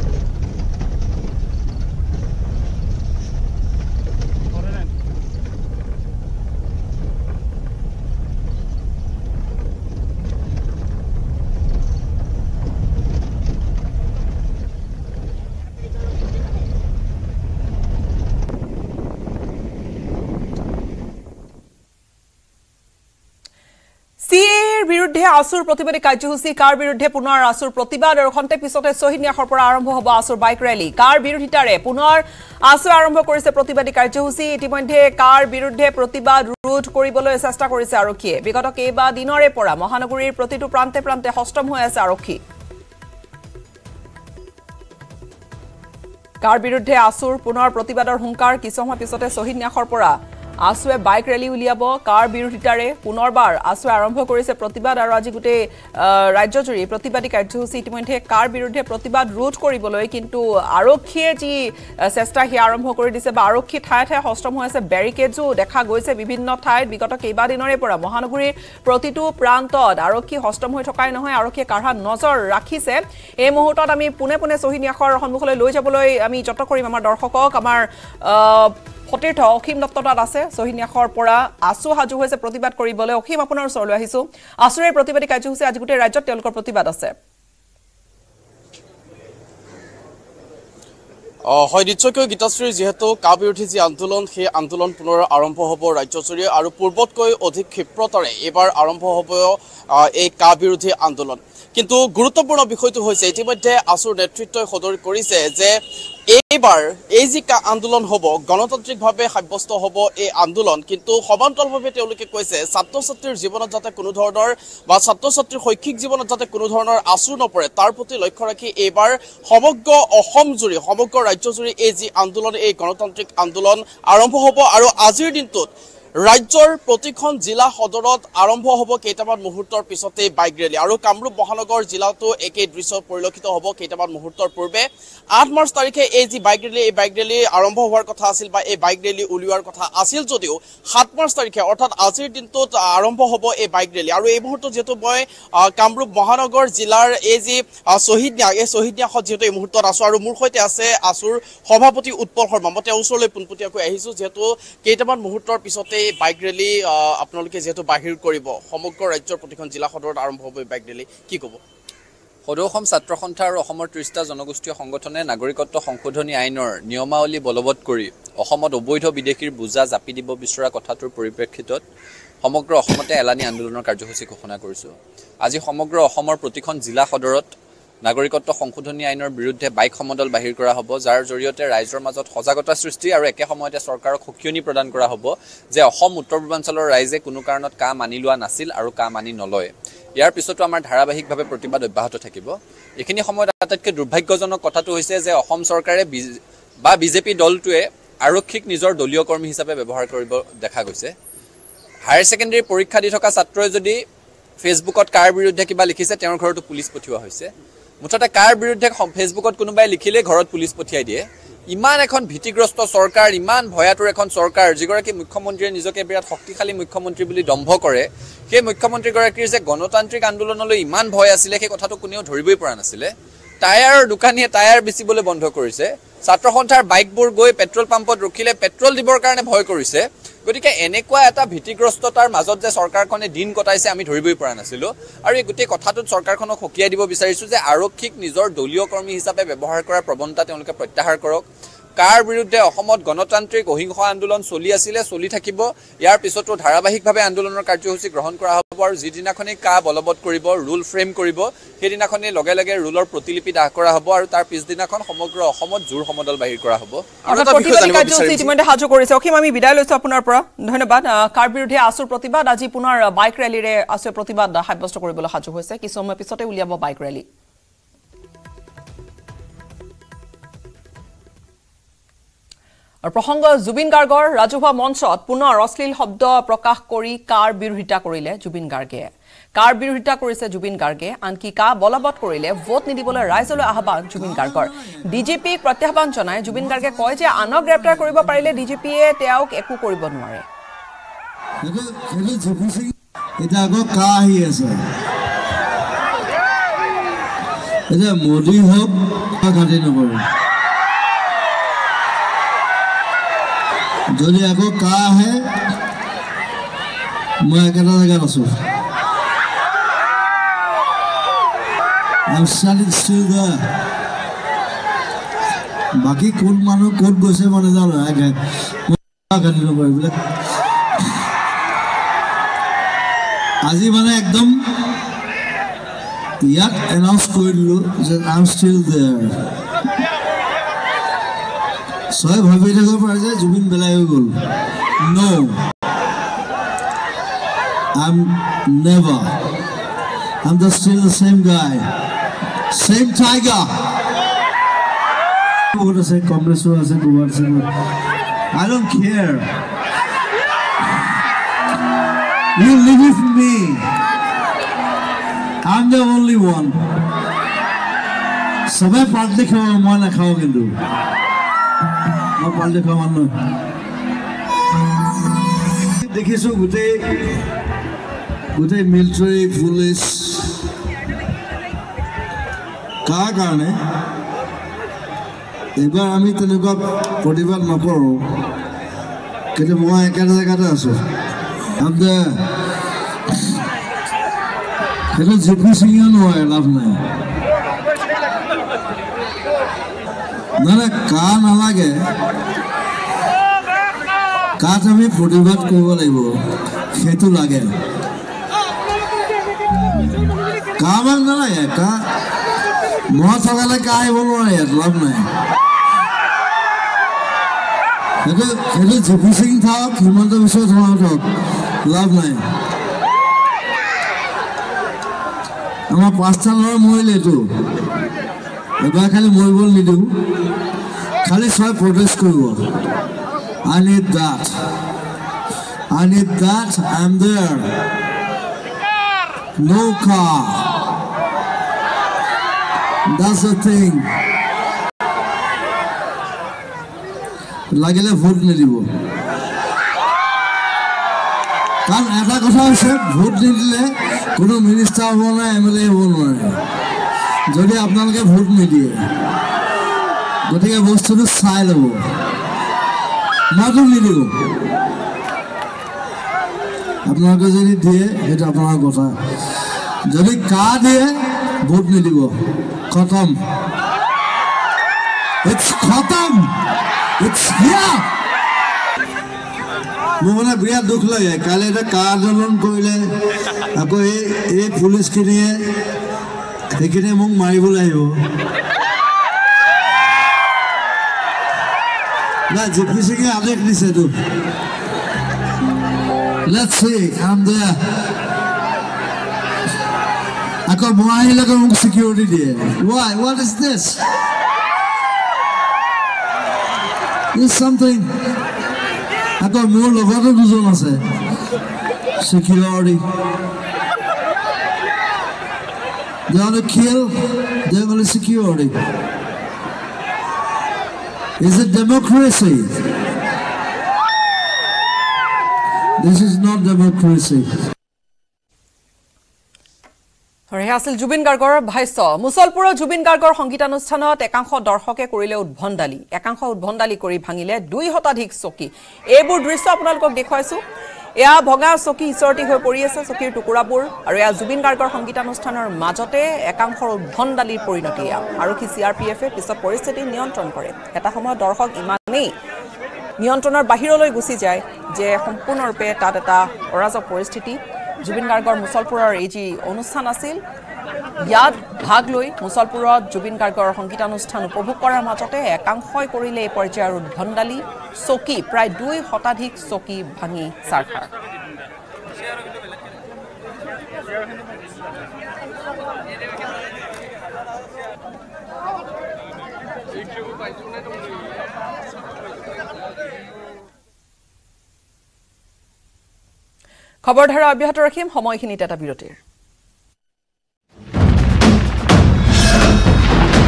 আছুৰ প্ৰতিবাদী কাৰ্যসূচী কাৰ বিৰুদ্ধে পুনৰ আছুৰ প্ৰতিবাদ আৰু খন্তেক পিছতে শ্বহীদ ন্যাসৰ আৰম্ভ হ'ব আছুৰ বাইক ৰেলী কাৰ বিৰোধিতাৰে পুনৰ আছুৰ আৰম্ভ কৰিছে প্ৰতিবাদী কাৰ্যসূচী ইতিমধ্যে কাৰ বিৰুদ্ধে প্ৰতিবাদ ৰোধ কৰিবলৈ চেষ্টা কৰিছে আৰক্ষীয়ে বিগত কেইবাদিনৰে পৰা মহানগৰীৰ প্ৰতিটো প্ৰান্তে প্ৰান্তে সষ্টম হৈ আছে আৰক্ষী কাৰ বিৰুদ্ধে আছুৰ পুনৰ প্ৰতিবাদৰ হুংকাৰ কিছুসময় পিছতে শ্বহীদ ন্যাসৰ পৰা আছুৱে বাইক ৰেলী উলিয়াব কাৰ বিৰোধিতাৰে পুনৰবাৰ আছুৱে আৰম্ভ কৰিছে প্ৰতিবাদ আৰু আজি গোটেই ৰাজ্যজুৰি প্ৰতিবাদী কাৰ্যসূচী ইতিমধ্যে কাৰ বিৰুদ্ধে প্ৰতিবাদ ৰোধ কৰিবলৈ কিন্তু আৰক্ষীয়ে যি চেষ্টা সেয়া আৰম্ভ কৰি দিছে বা আৰক্ষী ঠায়ে ঠায়ে সষ্টম হৈ আছে বেৰিকেডজো দেখা গৈছে বিভিন্ন ঠাইত বিগত কেইবাদিনৰে পৰা মহানগৰীৰ প্ৰতিটো প্ৰান্তত আৰক্ষী সষ্টম হৈ থকাই নহয় আৰক্ষীয়ে কাঢ়া নজৰ ৰাখিছে এই মুহূৰ্তত আমি পোনে পোনে চহীদ ন্যাসৰ সন্মুখলৈ লৈ যাবলৈ আমি যত্ন কৰিম আমাৰ দৰ্শকক আমাৰ সতীৰ্থ অসীম দত্ত তাত আছে চহী ন্যাসৰ পৰা আছু সাজু হৈছে প্ৰতিবাদ কৰিবলৈ অসীম আপোনাৰ ওচৰলৈ আহিছো আছুৰ এই প্ৰতিবাদী কাৰ্যসূচী আজি গোটেই ৰাজ্যত তেওঁলোকৰ প্ৰতিবাদ আছে হয় নিশ্চয়কৈ গীতাশ্ৰীৰ যিহেতু কা বিৰোধী যি আন্দোলন সেই আন্দোলন পুনৰ আৰম্ভ হ'ব ৰাজ্যজুৰি আৰু পূৰ্বতকৈ অধিক ক্ষিপ্ৰতাৰে এইবাৰ আৰম্ভ হ'ব এই কা বিৰোধী আন্দোলন কিন্তু গুৰুত্বপূৰ্ণ বিষয়টো হৈছে ইতিমধ্যে আছুৰ নেতৃত্বই সদৰি কৰিছে যে এইবাৰ এই যি আন্দোলন হ'ব গণতান্ত্ৰিকভাৱে সাব্যস্ত হ'ব এই আন্দোলন কিন্তু সমান্তৰালভাৱে তেওঁলোকে কৈছে ছাত্ৰ ছাত্ৰীৰ জীৱনত যাতে কোনো ধৰণৰ বা ছাত্ৰ ছাত্ৰীৰ শৈক্ষিক জীৱনত যাতে কোনো ধৰণৰ আঁচোৰ নপৰে তাৰ প্ৰতি লক্ষ্য ৰাখি এইবাৰ সমগ্ৰ অসমজুৰি সমগ্ৰ ৰাজ্যজুৰি এই যি আন্দোলন এই গণতান্ত্ৰিক আন্দোলন আৰম্ভ হ'ব আৰু আজিৰ দিনটোত ৰাজ্যৰ প্ৰতিখন জিলা সদৰত আৰম্ভ হ'ব কেইটামান মুহূৰ্তৰ পিছতেই বাইক ৰেলী আৰু কামৰূপ মহানগৰ জিলাতো একেই দৃশ্য পৰিলক্ষিত হ'ব কেইটামান মুহূৰ্তৰ পূৰ্বে আঠ মাৰ্চ তাৰিখে এই যি বাইক ৰেলী এই বাইক ৰেলী আৰম্ভ হোৱাৰ কথা আছিল বা এই বাইক ৰেলী উলিওৱাৰ কথা আছিল যদিও সাত মাৰ্চ তাৰিখে অৰ্থাৎ আজিৰ দিনটোত আৰম্ভ হ'ব এই বাইক ৰেলী আৰু এই মুহূৰ্তত যিহেতু মই কামৰূপ মহানগৰ জিলাৰ এই যি শ্বহীদ ন্যাস এই শ্বহীদ ন্যাসত যিহেতু এই মুহূৰ্তত আছোঁ আৰু মোৰ সৈতে আছে আছুৰ সভাপতি উৎপল শৰ্মা মই তেওঁৰ ওচৰলৈ পোনপটীয়াকৈ আহিছোঁ যিহেতু কেইটামান মুহূৰ্তৰ পিছতেই এই বাইক ৰেলী আপোনালোকে যিহেতু বাহিৰ কৰিব সমগ্ৰ ৰাজ্যৰ প্ৰতিখন জিলা সদৰত আৰম্ভ হ'ব বাইক ৰেলী কি ক'ব সদৌ অসম ছাত্ৰ সন্থা আৰু অসমৰ ত্ৰিছটা জনগোষ্ঠীয় সংগঠনে নাগৰিকত্ব সংশোধনী আইনৰ নিয়মাৱলী বলবৎ কৰি অসমত অবৈধ বিদেশীৰ বোজা জাপি দিব বিচৰা কথাটোৰ পৰিপ্ৰেক্ষিতত সমগ্ৰ অসমতে এলানি আন্দোলনৰ কাৰ্যসূচী ঘোষণা কৰিছোঁ আজি সমগ্ৰ অসমৰ প্ৰতিখন জিলা সদৰত নাগৰিকত্ব সংশোধনী আইনৰ বিৰুদ্ধে বাইক সমদল বাহিৰ কৰা হ'ব যাৰ জৰিয়তে ৰাইজৰ মাজত সজাগতা সৃষ্টি আৰু একে সময়তে চৰকাৰক সুকীয়নি প্ৰদান কৰা হ'ব যে অসম উত্তৰ পূৰ্বাঞ্চলৰ ৰাইজে কোনো কাৰণত কা মানি লোৱা নাছিল আৰু কা মানি নলয় ইয়াৰ পিছতো আমাৰ ধাৰাবাহিকভাৱে প্ৰতিবাদ অব্যাহত থাকিব এইখিনি সময়ত আটাইতকৈ দুৰ্ভাগ্যজনক কথাটো হৈছে যে অসম চৰকাৰে বা বিজেপি দলটোৱে আৰক্ষীক নিজৰ দলীয় কৰ্মী হিচাপে ব্যৱহাৰ কৰিব দেখা গৈছে হায়াৰ ছেকেণ্ডেৰী পৰীক্ষা দি থকা ছাত্ৰই যদি ফেচবুকত কাৰ বিৰুদ্ধে কিবা লিখিছে তেওঁৰ ঘৰতো পুলিচ পঠিওৱা হৈছে মুঠতে কাৰ বিৰুদ্ধে ফেচবুকত কোনোবাই লিখিলেই ঘৰত পুলিচ পঠিয়াই দিয়ে ইমান এখন ভীতিগ্ৰস্ত চৰকাৰ ইমান ভয়াতুৰ এখন চৰকাৰ যিগৰাকী মুখ্যমন্ত্ৰীয়ে নিজকে বিৰাট শক্তিশালী মুখ্যমন্ত্ৰী বুলি দম্ভ কৰে সেই মুখ্যমন্ত্ৰীগৰাকীৰ যে গণতান্ত্ৰিক আন্দোলনলৈ ইমান ভয় আছিলে সেই কথাটো কোনেও ধৰিবই পৰা নাছিলে টায়াৰৰ দোকানীয়ে টায়াৰ বেচিবলৈ বন্ধ কৰিছে ছাত্ৰ সন্থাৰ বাইকবোৰ গৈ পেট্ৰল পাম্পত ৰখিলে পেট্ৰল দিবৰ কাৰণে ভয় কৰিছে গতিকে এনেকুৱা এটা ভীতিগ্ৰস্ততাৰ মাজত যে চৰকাৰখনে দিন কটাইছে আমি ধৰিবই পৰা নাছিলোঁ আৰু এই গোটেই কথাটোত চৰকাৰখনক সকীয়াই দিব বিচাৰিছোঁ যে আৰক্ষীক নিজৰ দলীয় কৰ্মী হিচাপে ব্যৱহাৰ কৰাৰ প্ৰৱণতা তেওঁলোকে প্ৰত্যাহাৰ কৰক কাৰ বিৰুদ্ধে অসমত গণতান্ত্ৰিক অহিংস আন্দোলন চলি আছিলে চলি থাকিব ইয়াৰ পিছতো ধাৰাবাহিকভাৱে আন্দোলনৰ কাৰ্যসূচী গ্ৰহণ কৰা হ'ব আৰু যিদিনাখনেই কা বলবৎ কৰিব ৰুল ফ্ৰেম কৰিব সেইদিনাখনেই লগে লগে ৰুলৰ প্ৰতিলিপি দাহ কৰা হ'ব আৰু তাৰ পিছদিনাখন সমগ্ৰ অসমত জোৰ সমদল বাহিৰ কৰা হ'ব ইতিমধ্যে সাজু কৰিছে অসীম আমি বিদায় লৈছোঁ আপোনাৰ পৰা ধন্যবাদ কাৰ বিৰুদ্ধে আছো প্ৰতিবাদ আজি পুনৰ বাইক ৰেলীৰে আছো প্ৰতিবাদ সাব্যস্ত কৰিবলৈ সাজু হৈছে কিছু সময়ৰ পিছতে উলিয়াব বাইক ৰেলী আৰু প্ৰসংগ জুবিন গাৰ্গৰ ৰাজহুৱা মঞ্চত পুনৰ অশ্লীল শব্দ প্ৰকাশ কৰি কাৰ বিৰোধিতা কৰিলে জুবিন গাৰ্গে কাৰ বিৰোধিতা কৰিছে জুবিন গাৰ্গে আনকি কা বলবৎ কৰিলে ভোট নিদিবলৈ ৰাইজলৈ আহ্বান জুবিন গাৰ্গৰ ডি জি ডিজিপিক প্ৰত্যাহ্বান জনাই জুবিন গাৰ্গে কয় যে আনক গ্ৰেপ্তাৰ কৰিব পাৰিলে ডি জি পিয়ে তেওঁক একো কৰিব নোৱাৰে যদি আকৌ কাহ আহে মই একেটা জেগাত আছো বাকী কোন মানুহ ক'ত গৈছে মই নাজানো কান্দি নকৰিবলৈ আজি মানে একদম ইয়াক এনাউন্স কৰি দিলো যে আই এম ষ্টিল দেয়াৰ ছয় ভয় পেয়ে থাকিব পাৰে যে জুবিন বেলাই হৈ গ'ল no I am never I am the still the same guy same tiger বহুত আছে কংগ্ৰেছো আছে গোৱা আছে I don't care You live with me. I'm the only one. সবাই পাল্টে খাওয়া মই নাখাওঁ কিন্তু নপাল্টে কমান দেখিছো গোটেই গোটেই মিলিটারি পুলিশ কার কারণে এবার আমি তো প্রতিবাদ নকর কিন্তু মই একটা জায়গাতে আছো আপনার জিপি সিংয়ে নয় লাভ নাই মানে কা নালাগে কাত আমি প্ৰতিবাদ কৰিব লাগিব সেইটো লাগে কা মাক নালাগে কা মই চলালে কা আহিব নোৱাৰে ইয়াত লাভ নাই সেইটো সেইটো জিপু সিং থাক হিমন্ত বিশ্ব শৰ্মা থাক লাভ নাই আমাৰ পাঁচটা ল'ৰা মৰিলে এইটো এবার খালি বল নিদিওঁ খালি ছয় প্ৰটেষ্ট কৰিব I need that I need that I am there no car লাগিলে ভোট নিদিব কারণ এটা কথা হৈছে ভোট নিদিলে কোনো মিনিষ্টাৰ হ'ব নোৱাৰে এম এল এ হ'ব নোৱাৰে যদি আপোনালোকে ভোট নিদিয়ে গতিকে বস্তুটো চাই লব মইতো নিদি আপোনালোকে যদি দিয়ে সেইটো আপোনাৰ কথা যদি কা দিয়ে ভোট নিদিব খতম খতম মোৰ মানে বিৰাট দুখ লাগে কাইলৈ এতিয়া কা আন্দোলন কৰিলে আকৌ এই এই পুলিচখিনিয়ে 대결에 목 많이 불러요. না জিপি সিং এ আবেগ নিছে তো Let's see, I'm there. আকৌ মই আহিলে আকৌ মোক সিকিউরিটি দিয়ে Why? What is this? This something. আকৌ মোৰ লগতো দুজন আছে security They're gonna kill, they're gonna secure Is it democracy? This is not democracy. হৰে আছিল জুবিন গাৰ্গৰ ভাষ্য মুছলপুৰৰ জুবিন গাৰ্গৰ সংগীতানুষ্ঠানত একাংশ দৰ্শকে কৰিলে উদ্ভণ্ডালি একাংশ উদ্ভণ্ডালি কৰি ভাঙিলে দুই শতাধিক চকী এইবোৰ দৃশ্য আপোনালোকক দেখুৱাইছোঁ এয়া ভগা চকী ইচৰতি হৈ পৰি আছে চকীৰ টুকুৰাবোৰ আৰু এয়া জুবিন গাৰ্গৰ সংগীতানুষ্ঠানৰ মাজতে একাংশৰ উদ্ভণ দালিৰ পৰিণতি এয়া আৰক্ষী চি আৰ পি এফে পিছত পৰিস্থিতি নিয়ন্ত্ৰণ কৰে এটা সময়ত দৰ্শক ইমানেই নিয়ন্ত্ৰণৰ বাহিৰলৈ গুচি যায় যে সম্পূৰ্ণৰূপে তাত এটা অৰাজক পৰিস্থিতি জুবিন গাৰ্গৰ মুছলপুৰৰ এই যি অনুষ্ঠান আছিল ইয়াত ভাগ লৈ মুছলপুৰত জুবিন গাৰ্গৰ সংগীতানুষ্ঠান উপভোগ কৰাৰ মাজতে একাংশই কৰিলে এই পৰ্যায়ৰ উদ্ভণ্ডালি চকী প্ৰায় দুই শতাধিক চকী ভাঙি চাৰ্ফাৰ খবৰধাৰা অব্যাহত ৰাখিম সময়খিনিত এটা বিৰতিৰ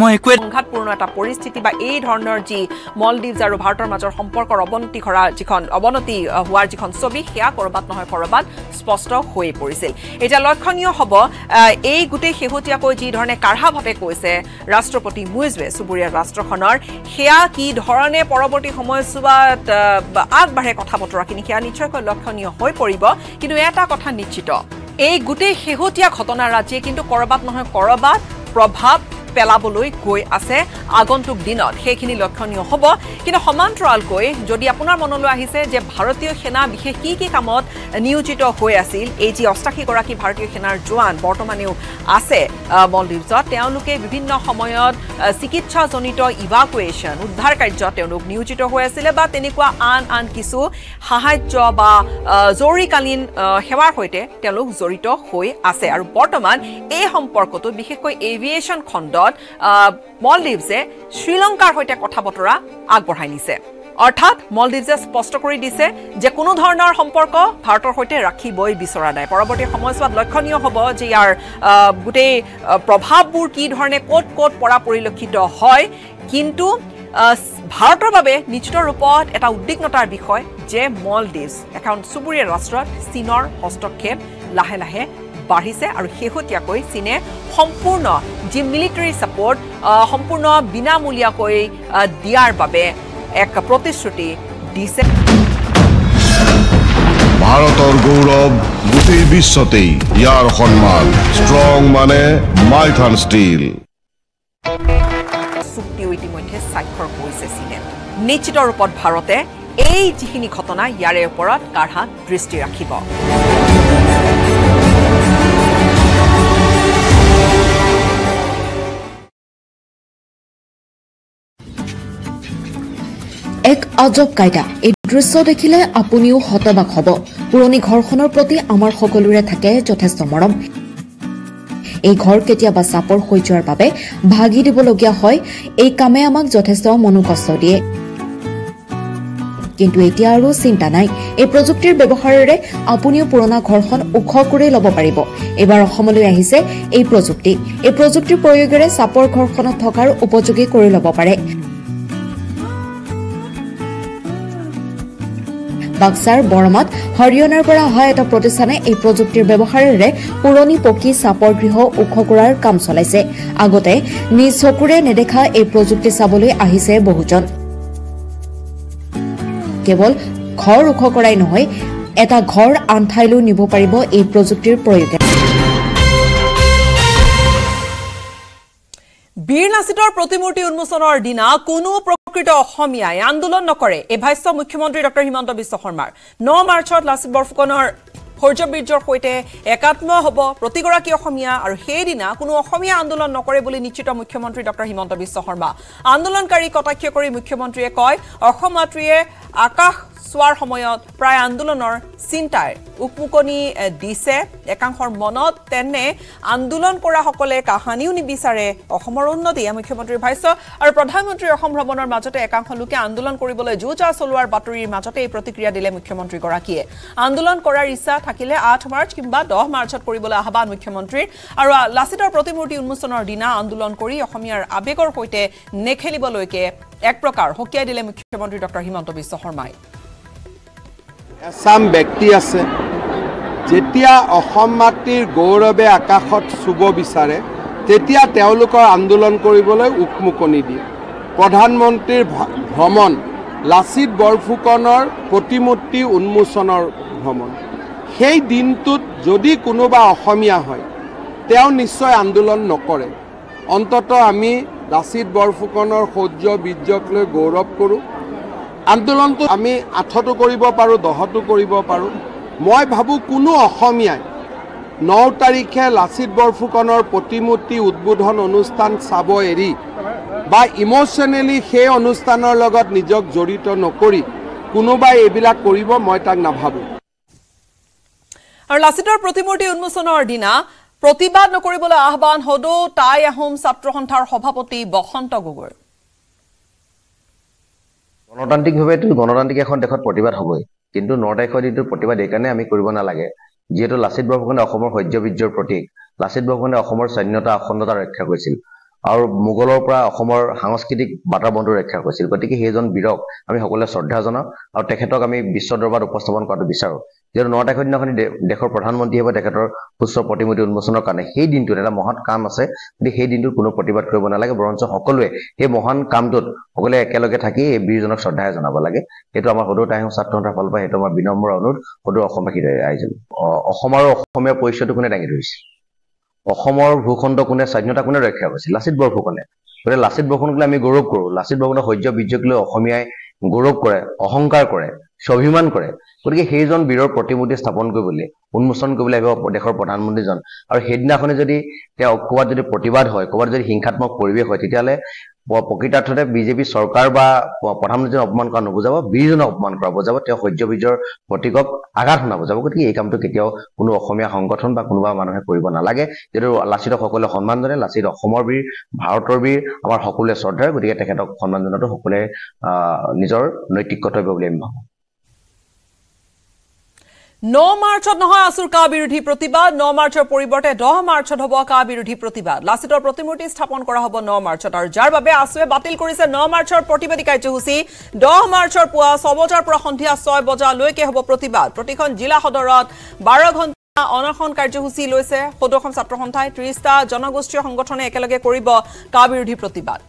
মই একো সংঘাতপূৰ্ণ এটা পৰিস্থিতি বা এই ধৰণৰ যি মলডিভ আৰু ভাৰতৰ মাজৰ সম্পৰ্কৰ অৱনতি ঘৰা যিখন অৱনতি হোৱাৰ যিখন ছবি সেয়া ক'ৰবাত নহয় ক'ৰবাত স্পষ্ট হৈ পৰিছিল এতিয়া লক্ষণীয় হ'ব এই গোটেই শেহতীয়াকৈ যিধৰণে কাঢ়াভাৱে কৈছে ৰাষ্ট্ৰপতি মুইজবে চুবুৰীয়া ৰাষ্ট্ৰখনৰ সেয়া কি ধৰণে পৰৱৰ্তী সময়ছোৱাত আগবাঢ়ে কথা বতৰাখিনি সেয়া নিশ্চয়কৈ লক্ষণীয় হৈ পৰিব কিন্তু এটা কথা নিশ্চিত এই গোটেই শেহতীয়া ঘটনাৰাজিয়ে কিন্তু ক'ৰবাত নহয় ক'ৰবাত প্ৰভাৱ পেলাবলৈ গৈ আছে আগন্তুক দিনত সেইখিনি লক্ষণীয় হ'ব কিন্তু সমান্তৰালকৈ যদি আপোনাৰ মনলৈ আহিছে যে ভাৰতীয় সেনা বিশেষ কি কি কামত নিয়োজিত হৈ আছিল এই যি অষ্টাশীগৰাকী ভাৰতীয় সেনাৰ জোৱান বৰ্তমানেও আছে মলদ্বীপছত তেওঁলোকে বিভিন্ন সময়ত চিকিৎসাজনিত ইভাকুৱেশ্যন উদ্ধাৰ কাৰ্যত তেওঁলোক নিয়োজিত হৈ আছিলে বা তেনেকুৱা আন আন কিছু সাহায্য বা জৰুৰীকালীন সেৱাৰ সৈতে তেওঁলোক জড়িত হৈ আছে আৰু বৰ্তমান এই সম্পৰ্কটো বিশেষকৈ এভিয়েশ্যন খণ্ড পিছত মলদ্বীপছে শ্ৰীলংকাৰ সৈতে কথা বতৰা আগবঢ়াই নিছে অৰ্থাৎ মলদ্বীপছে স্পষ্ট কৰি দিছে যে কোনো ধৰণৰ সম্পৰ্ক ভাৰতৰ সৈতে ৰাখিবই বিচৰা নাই পৰৱৰ্তী সময়ছোৱাত লক্ষণীয় হ'ব যে ইয়াৰ গোটেই প্ৰভাৱবোৰ কি ধৰণে ক'ত ক'ত পৰা পৰিলক্ষিত হয় কিন্তু ভাৰতৰ বাবে নিশ্চিত ৰূপত এটা উদ্বিগ্নতাৰ বিষয় যে মলদ্বীপছ এখন চুবুৰীয়া ৰাষ্ট্ৰত চীনৰ হস্তক্ষেপ লাহে লাহে বাঢ়িছে আৰু শেহতীয়াকৈ চীনে সম্পূৰ্ণ যি মিলিটাৰী ছাপৰ্ট সম্পূৰ্ণ বিনামূলীয়াকৈ দিয়াৰ বাবে এক প্ৰতিশ্ৰুতি দিছে ভাৰতৰ গৌৰৱ গোটেই বিশ্বতেই ইয়াৰ সন্মান ষ্ট্ৰং মানে মাইথান ষ্টীল চুক্তিও ইতিমধ্যে স্বাক্ষৰ কৰিছে চীনে নিশ্চিত ৰূপত ভাৰতে এই যিখিনি ঘটনা ইয়াৰে ওপৰত কাঢ়া দৃষ্টি ৰাখিব এক আজব কাইদা এই দৃশ্য দেখিলে আপুনিও হতবাক হ'ব পুৰণি ঘৰখনৰ প্ৰতি আমাৰ সকলোৰে থাকে যথেষ্ট মৰম এই ঘৰ কেতিয়াবা চাপৰ হৈ যোৱাৰ বাবে ভাগি দিবলগীয়া হয় এই কামে আমাক যথেষ্ট মনোকষ্ট দিয়ে কিন্তু এতিয়া আৰু চিন্তা নাই এই প্ৰযুক্তিৰ ব্যৱহাৰেৰে আপুনিও পুৰণা ঘৰখন ওখ কৰি ল'ব পাৰিব এইবাৰ অসমলৈ আহিছে এই প্ৰযুক্তি এই প্ৰযুক্তিৰ প্ৰয়োগেৰে চাপৰ ঘৰখনত থকাৰ উপযোগী কৰি ল'ব পাৰে বাক্সাৰ বৰমাত হৰিয়ানাৰ পৰা অহা এটা প্ৰতিষ্ঠানে এই প্ৰযুক্তিৰ ব্যৱহাৰেৰে পুৰণি পকী চাপৰ গৃহ ওখ কৰাৰ কাম চলাইছে আগতে নিজ চকুৰে নেদেখা এই প্ৰযুক্তি চাবলৈ আহিছে বহুজন কেৱল ঘৰ ওখ কৰাই নহয় এটা ঘৰ আন ঠাইলৈ নিব পাৰিব এই প্ৰযুক্তিৰ প্ৰয়োগে বীৰ লাচিতৰ প্ৰতিমূৰ্তি উন্মোচনৰ দিনা কোনো অপকৃত অসমীয়াই আন্দোলন নকৰে এই ভাষ্য মুখ্যমন্ত্ৰী ডক্টৰ হিমন্ত বিশ্ব শৰ্মাৰ ন মাৰ্চত লাচিত বৰফুকনৰ শৌৰ্যবীৰ্যৰ সৈতে একাত্ম হ'ব প্ৰতিগৰাকী অসমীয়া আৰু সেইদিনা কোনো অসমীয়া আন্দোলন নকৰে বুলি নিশ্চিত মুখ্যমন্ত্ৰী ডক্টৰ হিমন্ত বিশ্ব শৰ্মা আন্দোলনকাৰী কটাক্ষ কৰি মুখ্যমন্ত্ৰীয়ে কয় অসম মাতৃয়ে আকাশ চোৱাৰ সময়ত প্ৰায় আন্দোলনৰ চিন্তাই উকমুকনি দিছে একাংশৰ মনত তেনে আন্দোলন কৰাসকলে কাহানিও নিবিচাৰে অসমৰ উন্নতি মুখ্যমন্ত্ৰীৰ ভাষ্য আৰু প্ৰধানমন্ত্ৰীৰ অসম ভ্ৰমণৰ মাজতে একাংশ লোকে আন্দোলন কৰিবলৈ যুঁজা চলোৱাৰ বাতৰিৰ মাজতে এই প্ৰতিক্ৰিয়া দিলে মুখ্যমন্ত্ৰীগৰাকীয়ে আন্দোলন কৰাৰ ইচ্ছা থাকিলে আঠ মাৰ্চ কিংবা দহ মাৰ্চত কৰিবলৈ আহ্বান মুখ্যমন্ত্ৰীৰ আৰু লাচিতৰ প্ৰতিমূৰ্তি উন্মোচনৰ দিনা আন্দোলন কৰি অসমীয়াৰ আৱেগৰ সৈতে নেখেলিবলৈকে এক প্ৰকাৰ সকীয়াই দিলে মুখ্যমন্ত্ৰী ডক্টৰ হিমন্ত বিশ্ব শৰ্মাই এচাম ব্যক্তি আছে যেতিয়া অসম মাতৃৰ গৌৰৱে আকাশত চুব বিচাৰে তেতিয়া তেওঁলোকৰ আন্দোলন কৰিবলৈ উকমুকনি দিয়ে প্ৰধানমন্ত্ৰীৰ ভ্ৰমণ লাচিত বৰফুকনৰ প্ৰতিমূৰ্তি উন্মোচনৰ ভ্ৰমণ সেই দিনটোত যদি কোনোবা অসমীয়া হয় তেওঁ নিশ্চয় আন্দোলন নকৰে অন্ততঃ আমি লাচিত বৰফুকনৰ শৌৰ্য বীৰ্যক লৈ গৌৰৱ কৰোঁ আন্দোলনটো আমি আঠটো কৰিব পাৰোঁ দহটো কৰিব পাৰোঁ মই ভাবোঁ কোনো অসমীয়াই ন তাৰিখে লাচিত বৰফুকনৰ প্ৰতিমূৰ্তি উদ্বোধন অনুষ্ঠান চাব এৰি বা ইম'চনেলি সেই অনুষ্ঠানৰ লগত নিজক জড়িত নকৰি কোনোবাই এইবিলাক কৰিব মই তাক নাভাবোঁ আৰু লাচিতৰ প্ৰতিমূৰ্তি উন্মোচনৰ দিনা প্ৰতিবাদ নকৰিবলৈ আহ্বান হ'দো টাই আহোম ছাত্ৰ সন্থাৰ সভাপতি বসন্ত গগৈ গণতান্ত্ৰিকভাৱে এইটো গণতান্ত্ৰিক এখন দেশত প্ৰতিবাদ হ'বই কিন্তু ন তাৰিখৰ দিনটো প্ৰতিবাদ এইকাৰণে আমি কৰিব নালাগে যিহেতু লাচিত বৰফুকনে অসমৰ সহ্য বীৰ্যৰ প্ৰতীক লাচিত বৰফুকনে অসমৰ স্বন্যতা অখণ্ডতা ৰক্ষা কৰিছিল আৰু মোগলৰ পৰা অসমৰ সাংস্কৃতিক বাতাবৰণটো ৰক্ষা কৰিছিল গতিকে সেইজন বীৰক আমি সকলোৱে শ্ৰদ্ধা জনাওঁ আৰু তেখেতক আমি বিশ্ব দৰবাৰত উপস্থাপন কৰাটো বিচাৰোঁ যিহেতু ন তাৰিখৰ দিনাখনি দেশৰ প্ৰধানমন্ত্ৰী হ'ব তেখেতৰ সুস্থ প্ৰতিমূৰ্তি উন্মোচনৰ কাৰণে সেই দিনটোত এটা মহৎ কাম আছে গতিকে সেই দিনটোত কোনো প্ৰতিবাদ কৰিব নালাগে বৰঞ্চ সকলোৱে সেই মহান কামটোত সকলোৱে একেলগে থাকি এই বীৰজনক শ্ৰদ্ধাই জনাব লাগে সেইটো আমাৰ সদৌ তাই ছাত্ৰতাৰ ফালৰ পৰা সেইটো আমাৰ বিনম্ৰ অনুৰোধ সদৌ অসমবাসী আহিছিল অসম আৰু অসমীয়া পৰিচয়টো কোনে দাঙি ধৰিছে অসমৰ ভূখণ্ড কোনে স্বাধীনতা কোনে ৰক্ষা কৰিছিল লাচিত বৰফুকনে গতিকে লাচিত বৰফুকনক লৈ আমি গৌৰৱ কৰোঁ লাচিত বৰফুকনৰ শৌৰ্য বীৰ্যক লৈ অসমীয়াই গৌৰৱ কৰে অহংকাৰ কৰে স্বাভিমান কৰে গতিকে সেইজন বীৰৰ প্ৰতিমূৰ্তি স্থাপন কৰিবলৈ উন্মোচন কৰিবলৈ আহিব দেশৰ প্ৰধানমন্ত্ৰীজন আৰু সেইদিনাখনে যদি তেওঁ ক'ৰবাত যদি প্ৰতিবাদ হয় ক'ৰবাত যদি হিংসাত্মক পৰিৱেশ হয় তেতিয়াহ'লে প্ৰকৃতাৰ্থতে বিজেপি চৰকাৰ বা প্ৰধানমন্ত্ৰীজনক অপমান কৰা নুবুজাব বীৰজনক অপমান কৰা বুজাব তেওঁ সহ্য বীৰ্যৰ প্ৰতীকক আঘাত শুনা বুজাব গতিকে এই কামটো কেতিয়াও কোনো অসমীয়া সংগঠন বা কোনোবা মানুহে কৰিব নালাগে যিহেতু লাচিতক সকলোৱে সন্মান জনায় লাচিত অসমৰ বীৰ ভাৰতৰ বীৰ আমাৰ সকলোৱে শ্ৰদ্ধাৰ গতিকে তেখেতক সন্মান জনোৱাটো সকলোৱে আহ নিজৰ নৈতিক কৰ্তব্য বুলি আমি ভাবোঁ ন মাৰ্চত নহয় আছো কা বিৰোধী প্ৰতিবাদ ন মাৰ্চৰ পৰিৱৰ্তে দহ মাৰ্চত হ'ব কা বিৰোধী প্ৰতিবাদ লাচিতৰ প্ৰতিমূৰ্তি স্থাপন কৰা হ'ব ন মাৰ্চত আৰু যাৰ বাবে আছুৱে বাতিল কৰিছে ন মাৰ্চৰ প্ৰতিবাদী কাৰ্যসূচী দহ মাৰ্চৰ পুৱা ছয় বজাৰ পৰা সন্ধিয়া ছয় বজালৈকে হ'ব প্ৰতিবাদ প্ৰতিখন জিলা সদৰত বাৰ ঘণ্টা অনশন কাৰ্যসূচী লৈছে সদৌখন ছাত্ৰ সন্থাই ত্ৰিশটা জনগোষ্ঠীয় সংগঠনে একেলগে কৰিব কা বিৰোধী প্ৰতিবাদ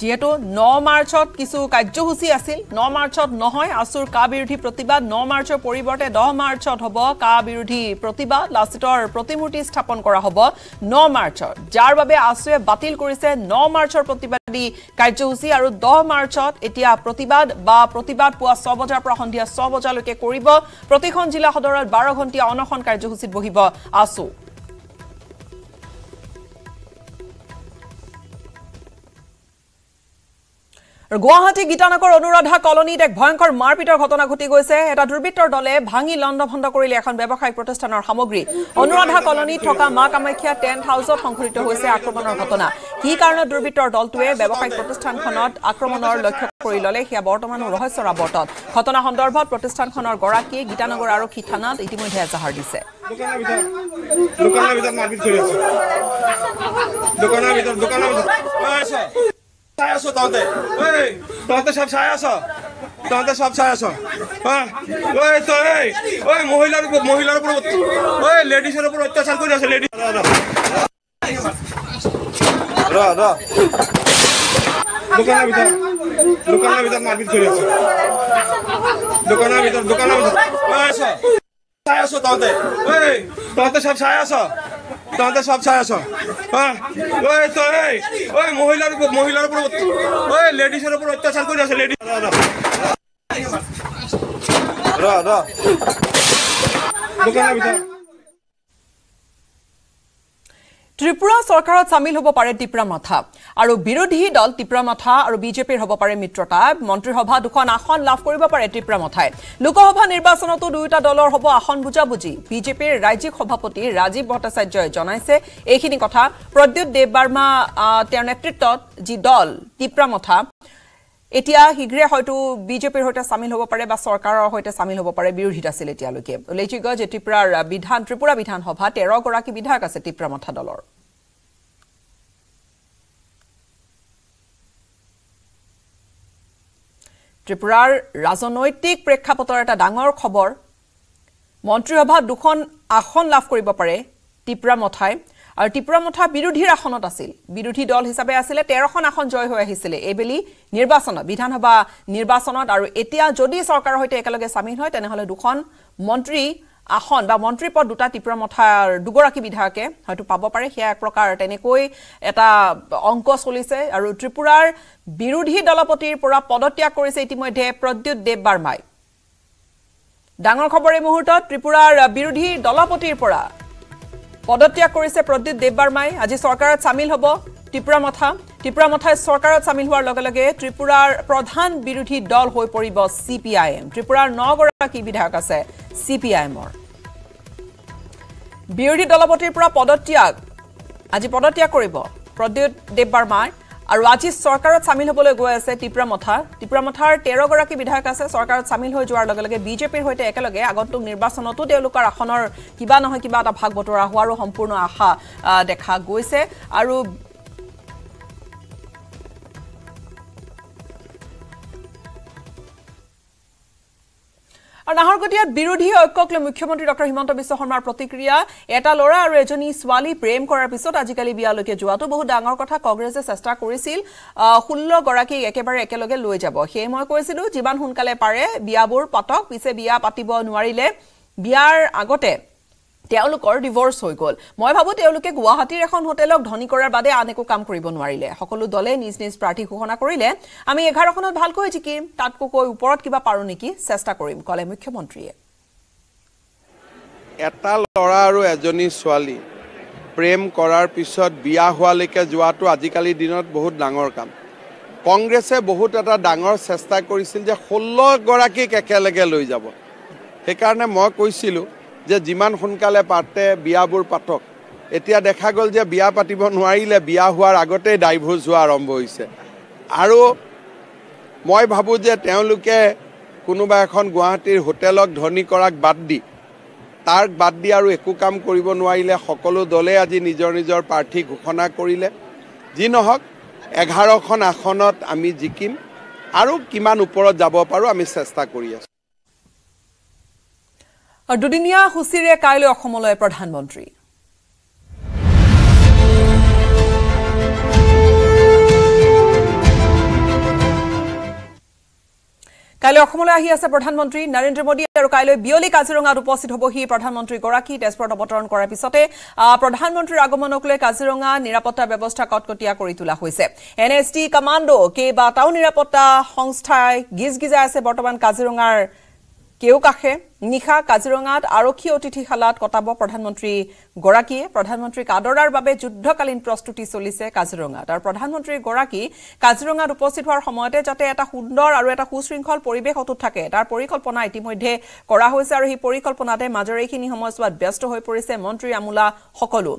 যিহেতু ন মাৰ্চত কিছু কাৰ্যসূচী আছিল ন মাৰ্চত নহয় আছুৰ কা বিৰোধী প্ৰতিবাদ ন মাৰ্চৰ পৰিৱৰ্তে দহ মাৰ্চত হ'ব কা বিৰোধী প্ৰতিবাদ লাচিতৰ প্ৰতিমূৰ্তি স্থাপন কৰা হ'ব ন মাৰ্চত যাৰ বাবে আছুৱে বাতিল কৰিছে ন মাৰ্চৰ প্ৰতিবাদী কাৰ্যসূচী আৰু দহ মাৰ্চত এতিয়া প্ৰতিবাদ বা প্ৰতিবাদ পুৱা ছয় বজাৰ পৰা সন্ধিয়া ছয় বজালৈকে কৰিব প্ৰতিখন জিলা সদৰত বাৰ ঘণ্টীয়া অনশন কাৰ্যসূচীত বহিব আছো গুৱাহাটী গীতানগৰ অনুৰাধা কলনীত এক ভয়ংকৰ মাৰপিটৰ ঘটনা ঘটি গৈছে এটা দুৰ্বৃত্তৰ দলে ভাঙি লণ্ডভণ্ড কৰিলে এখন ব্যৱসায়িক প্ৰতিষ্ঠানৰ সামগ্ৰী অনুৰাধা কলনীত থকা মা কামাখ্যা টেণ্ট হাউচত সংঘটিত হৈছে আক্ৰমণৰ ঘটনা কি কাৰণত দুৰ্বৃত্তৰ দলটোৱে ব্যৱসায়িক প্ৰতিষ্ঠানখনত আক্ৰমণৰ লক্ষ্য কৰি ল'লে সেয়া বৰ্তমানো ৰহস্যৰ আৱৰ্তন ঘটনা সন্দৰ্ভত প্ৰতিষ্ঠানখনৰ গৰাকীয়ে গীতানগৰ আৰক্ষী থানাত ইতিমধ্যে এজাহাৰ দিছে таяসো দাউতে ওয়ে দান্ত সব ছায়াছ দান্ত সব ছায়াছ হ্যাঁ ওয়ে তো ওয়ে ও মহিলাৰ ওপৰ মহিলাৰ ওপৰত ওয়ে লেডিছৰ ওপৰ অত্যাচাৰ কৰি আছে লেডি ৰা ৰা দোকানৰ ভিতৰ দোকানৰ ভিতৰত মারবি কৰি আছে দোকানৰ ভিতৰ দোকানৰ ভিতৰত ও আছে তায়সো দাউতে ওয়ে দান্ত সব ছায়াছ তোমাদের সব ছায় হ্যাঁ, আস ওই তো এই ওই মহিলার উপর মহিলার উপর ওই লেডিসের উপর অত্যাচার করে আছে লেডিস রা রা দোকানের ভিতরে ত্ৰিপুৰা চৰকাৰত চামিল হ'ব পাৰে টিপ্ৰা মাথা আৰু বিৰোধী দল টিপ্ৰা মাথা আৰু বিজেপিৰ হ'ব পাৰে মিত্ৰতা মন্ত্ৰীসভা দুখন আসন লাভ কৰিব পাৰে টিপ্ৰা মাথাই লোকসভা নিৰ্বাচনতো দুয়োটা দলৰ হ'ব আসন বুজাবুজি বিজেপিৰ ৰাজ্যিক সভাপতি ৰাজীৱ ভট্টাচাৰ্যই জনাইছে এইখিনি কথা প্ৰদ্যুৎ দেৱ বাৰ্মা তেওঁৰ নেতৃত্বত যি দল টিপ্ৰা মাথা এতিয়া শীঘ্ৰে হয়তো বিজেপিৰ সৈতে চামিল হ'ব পাৰে বা চৰকাৰৰ সৈতে চামিল হ'ব পাৰে বিৰোধীত আছিল এতিয়ালৈকে উল্লেখযোগ্য যে ত্ৰিপুৰাৰ বিধান ত্ৰিপুৰা বিধানসভা তেৰগৰাকী বিধায়ক আছে ত্ৰিপুৰা মথা দলৰ ত্ৰিপুৰাৰ ৰাজনৈতিক প্ৰেক্ষাপটৰ এটা ডাঙৰ খবৰ মন্ত্ৰীসভাত দুখন আসন লাভ কৰিব পাৰে ত্ৰিপুৰা মথাই আৰু ত্ৰিপুৰা মথা বিৰোধীৰ আসনত আছিল বিৰোধী দল হিচাপে আছিলে তেৰখন আসন জয় হৈ আহিছিলে এইবেলি নিৰ্বাচনত বিধানসভা নিৰ্বাচনত আৰু এতিয়া যদি চৰকাৰৰ সৈতে একেলগে চামিল হয় তেনেহ'লে দুখন মন্ত্ৰী আসন বা মন্ত্ৰী পদ দুটা ত্ৰিপুৰা মথাৰ দুগৰাকী বিধায়কে হয়তো পাব পাৰে সেয়া এক প্ৰকাৰ তেনেকৈ এটা অংক চলিছে আৰু ত্ৰিপুৰাৰ বিৰোধী দলপতিৰ পৰা পদত্যাগ কৰিছে ইতিমধ্যে প্ৰদ্যুৎ দেৱ বাৰ্মাই ডাঙৰ খবৰ এই মুহূৰ্তত ত্ৰিপুৰাৰ বিৰোধী দলপতিৰ পৰা পদত্যাগ কৰিছে প্ৰদ্যুৎ দেৱবাৰ্মাই আজি চৰকাৰত চামিল হ'ব ত্ৰিপুৰা মথা ত্ৰিপুৰা মথাই চৰকাৰত চামিল হোৱাৰ লগে লগে ত্ৰিপুৰাৰ প্ৰধান বিৰোধী দল হৈ পৰিব চি পি আই এম ত্ৰিপুৰাৰ নগৰাকী বিধায়ক আছে চি পি আই এমৰ বিৰোধী দলপতিৰ পৰা পদত্যাগ আজি পদত্যাগ কৰিব প্ৰদ্যুৎ দেৱবাৰ্মাৰ আৰু আজি চৰকাৰত চামিল হবলৈ গৈ আছে টিপ্ৰা মথা টিপ্ৰা মথাৰ তেৰ বিধায়ক আছে চৰকাৰত চামিল হৈ যোৱাৰ লগে লগে বিজেপিৰ সৈতে একেলগে আগন্তুক নিৰ্বাচনতো তেওঁলোকৰ আসনৰ কিবা নহয় কিবা এটা ভাগ বতৰা হোৱাৰো সম্পূৰ্ণ আশা দেখা গৈছে আৰু আৰু নাহৰকটীয়াত বিৰোধী ঐক্যক লৈ মুখ্যমন্ত্ৰী ডক্টৰ হিমন্ত বিশ্ব শৰ্মাৰ প্ৰতিক্ৰিয়া এটা ল'ৰা আৰু এজনী ছোৱালী প্ৰেম কৰাৰ পিছত আজিকালি বিয়ালৈকে যোৱাটো বহুত ডাঙৰ কথা কংগ্ৰেছে চেষ্টা কৰিছিল ষোল্লগৰাকীক একেবাৰে একেলগে লৈ যাব সেয়ে মই কৈছিলোঁ যিমান সোনকালে পাৰে বিয়াবোৰ পাতক পিছে বিয়া পাতিব নোৱাৰিলে বিয়াৰ আগতে তেওঁলোকৰ ডিভৰ্চ হৈ গ'ল মই ভাবোঁ তেওঁলোকে গুৱাহাটীৰ এখন হোটেলক ধনী কৰাৰ বাদে আন একো কাম কৰিব নোৱাৰিলে সকলো দলে নিজ নিজ প্ৰাৰ্থী ঘোষণা কৰিলে আমি এঘাৰখনত ভালকৈ জিকিম তাতকৈ ওপৰত কিবা পাৰোঁ নেকি চেষ্টা কৰিম ক'লে মুখ্যমন্ত্ৰীয়ে এটা ল'ৰা আৰু এজনী ছোৱালী প্ৰেম কৰাৰ পিছত বিয়া হোৱালৈকে যোৱাটো আজিকালি দিনত বহুত ডাঙৰ কাম কংগ্ৰেছে বহুত এটা ডাঙৰ চেষ্টা কৰিছিল যে ষোল্লগৰাকীক একেলগে লৈ যাব সেইকাৰণে মই কৈছিলোঁ যে যিমান সোনকালে পাতে বিয়াবোৰ পাতক এতিয়া দেখা গ'ল যে বিয়া পাতিব নোৱাৰিলে বিয়া হোৱাৰ আগতেই ডাইভৰ্চ হোৱা আৰম্ভ হৈছে আৰু মই ভাবোঁ যে তেওঁলোকে কোনোবা এখন গুৱাহাটীৰ হোটেলক ধনী কৰাক বাদ দি তাৰ বাদ দি আৰু একো কাম কৰিব নোৱাৰিলে সকলো দলে আজি নিজৰ নিজৰ প্ৰাৰ্থী ঘোষণা কৰিলে যি নহওক এঘাৰখন আসনত আমি জিকিম আৰু কিমান ওপৰত যাব পাৰোঁ আমি চেষ্টা কৰি আছোঁ আৰু দুদিনীয়া সূচীৰে কাইলৈ অসমলৈ প্ৰধানমন্ত্ৰী কাইলৈ অসমলৈ আহি আছে প্ৰধানমন্ত্ৰী নৰেন্দ্ৰ মোদী আৰু কাইলৈ বিয়লি কাজিৰঙাত উপস্থিত হ'বহি প্ৰধানমন্ত্ৰীগৰাকী তেজপুৰত অৱতৰণ কৰাৰ পিছতে প্ৰধানমন্ত্ৰীৰ আগমনক লৈ কাজিৰঙা নিৰাপত্তা ব্যৱস্থা কটকটীয়া কৰি তোলা হৈছে এন এছ ডি কমাণ্ডো কেইবাটাও নিৰাপত্তা সংস্থাই গিজ গিজাই আছে বৰ্তমান কাজিৰঙাৰ কেও কাষে নিশা কাজিৰঙাত আৰক্ষী অতিথিশালাত কটাব প্ৰধানমন্ত্ৰীগৰাকীয়ে প্ৰধানমন্ত্ৰীক আদৰাৰ বাবে যুদ্ধকালীন প্ৰস্তুতি চলিছে কাজিৰঙাত আৰু প্ৰধানমন্ত্ৰীগৰাকী কাজিৰঙাত উপস্থিত হোৱাৰ সময়তে যাতে এটা সুন্দৰ আৰু এটা সুশৃংখল পৰিৱেশ অটুত থাকে তাৰ পৰিকল্পনা ইতিমধ্যে কৰা হৈছে আৰু সেই পৰিকল্পনাতে মাজৰ এইখিনি সময়ছোৱাত ব্যস্ত হৈ পৰিছে মন্ত্ৰী আমোলা সকলো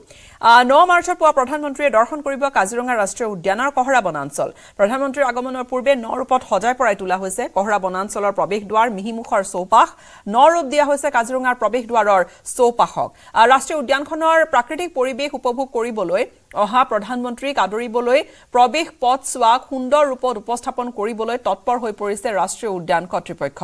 ন মাৰ্চত পুৱা প্ৰধানমন্ত্ৰীয়ে দৰ্শন কৰিব কাজিৰঙা ৰাষ্ট্ৰীয় উদ্যানৰ কহৰা বনাঞ্চল প্ৰধানমন্ত্ৰীৰ আগমনৰ পূৰ্বে ন ৰূপত সজাই পৰাই তোলা হৈছে কহৰা বনাঞ্চলৰ প্ৰৱেশ দ্বাৰ মিহিমুখৰ চৌপাশ নৰ ৰূপ দিয়া হৈছে কাজিৰঙাৰ প্ৰৱেশ দুৱাৰৰ চৌপাশক ৰাষ্ট্ৰীয় উদ্যানখনৰ প্ৰাকৃতিক পৰিৱেশ উপভোগ কৰিবলৈ অহা প্ৰধানমন্ত্ৰীক আদৰিবলৈ প্ৰৱেশ পথছোৱাক সুন্দৰ ৰূপত উপস্থাপন কৰিবলৈ তৎপৰ হৈ পৰিছে ৰাষ্ট্ৰীয় উদ্যান কৰ্তৃপক্ষ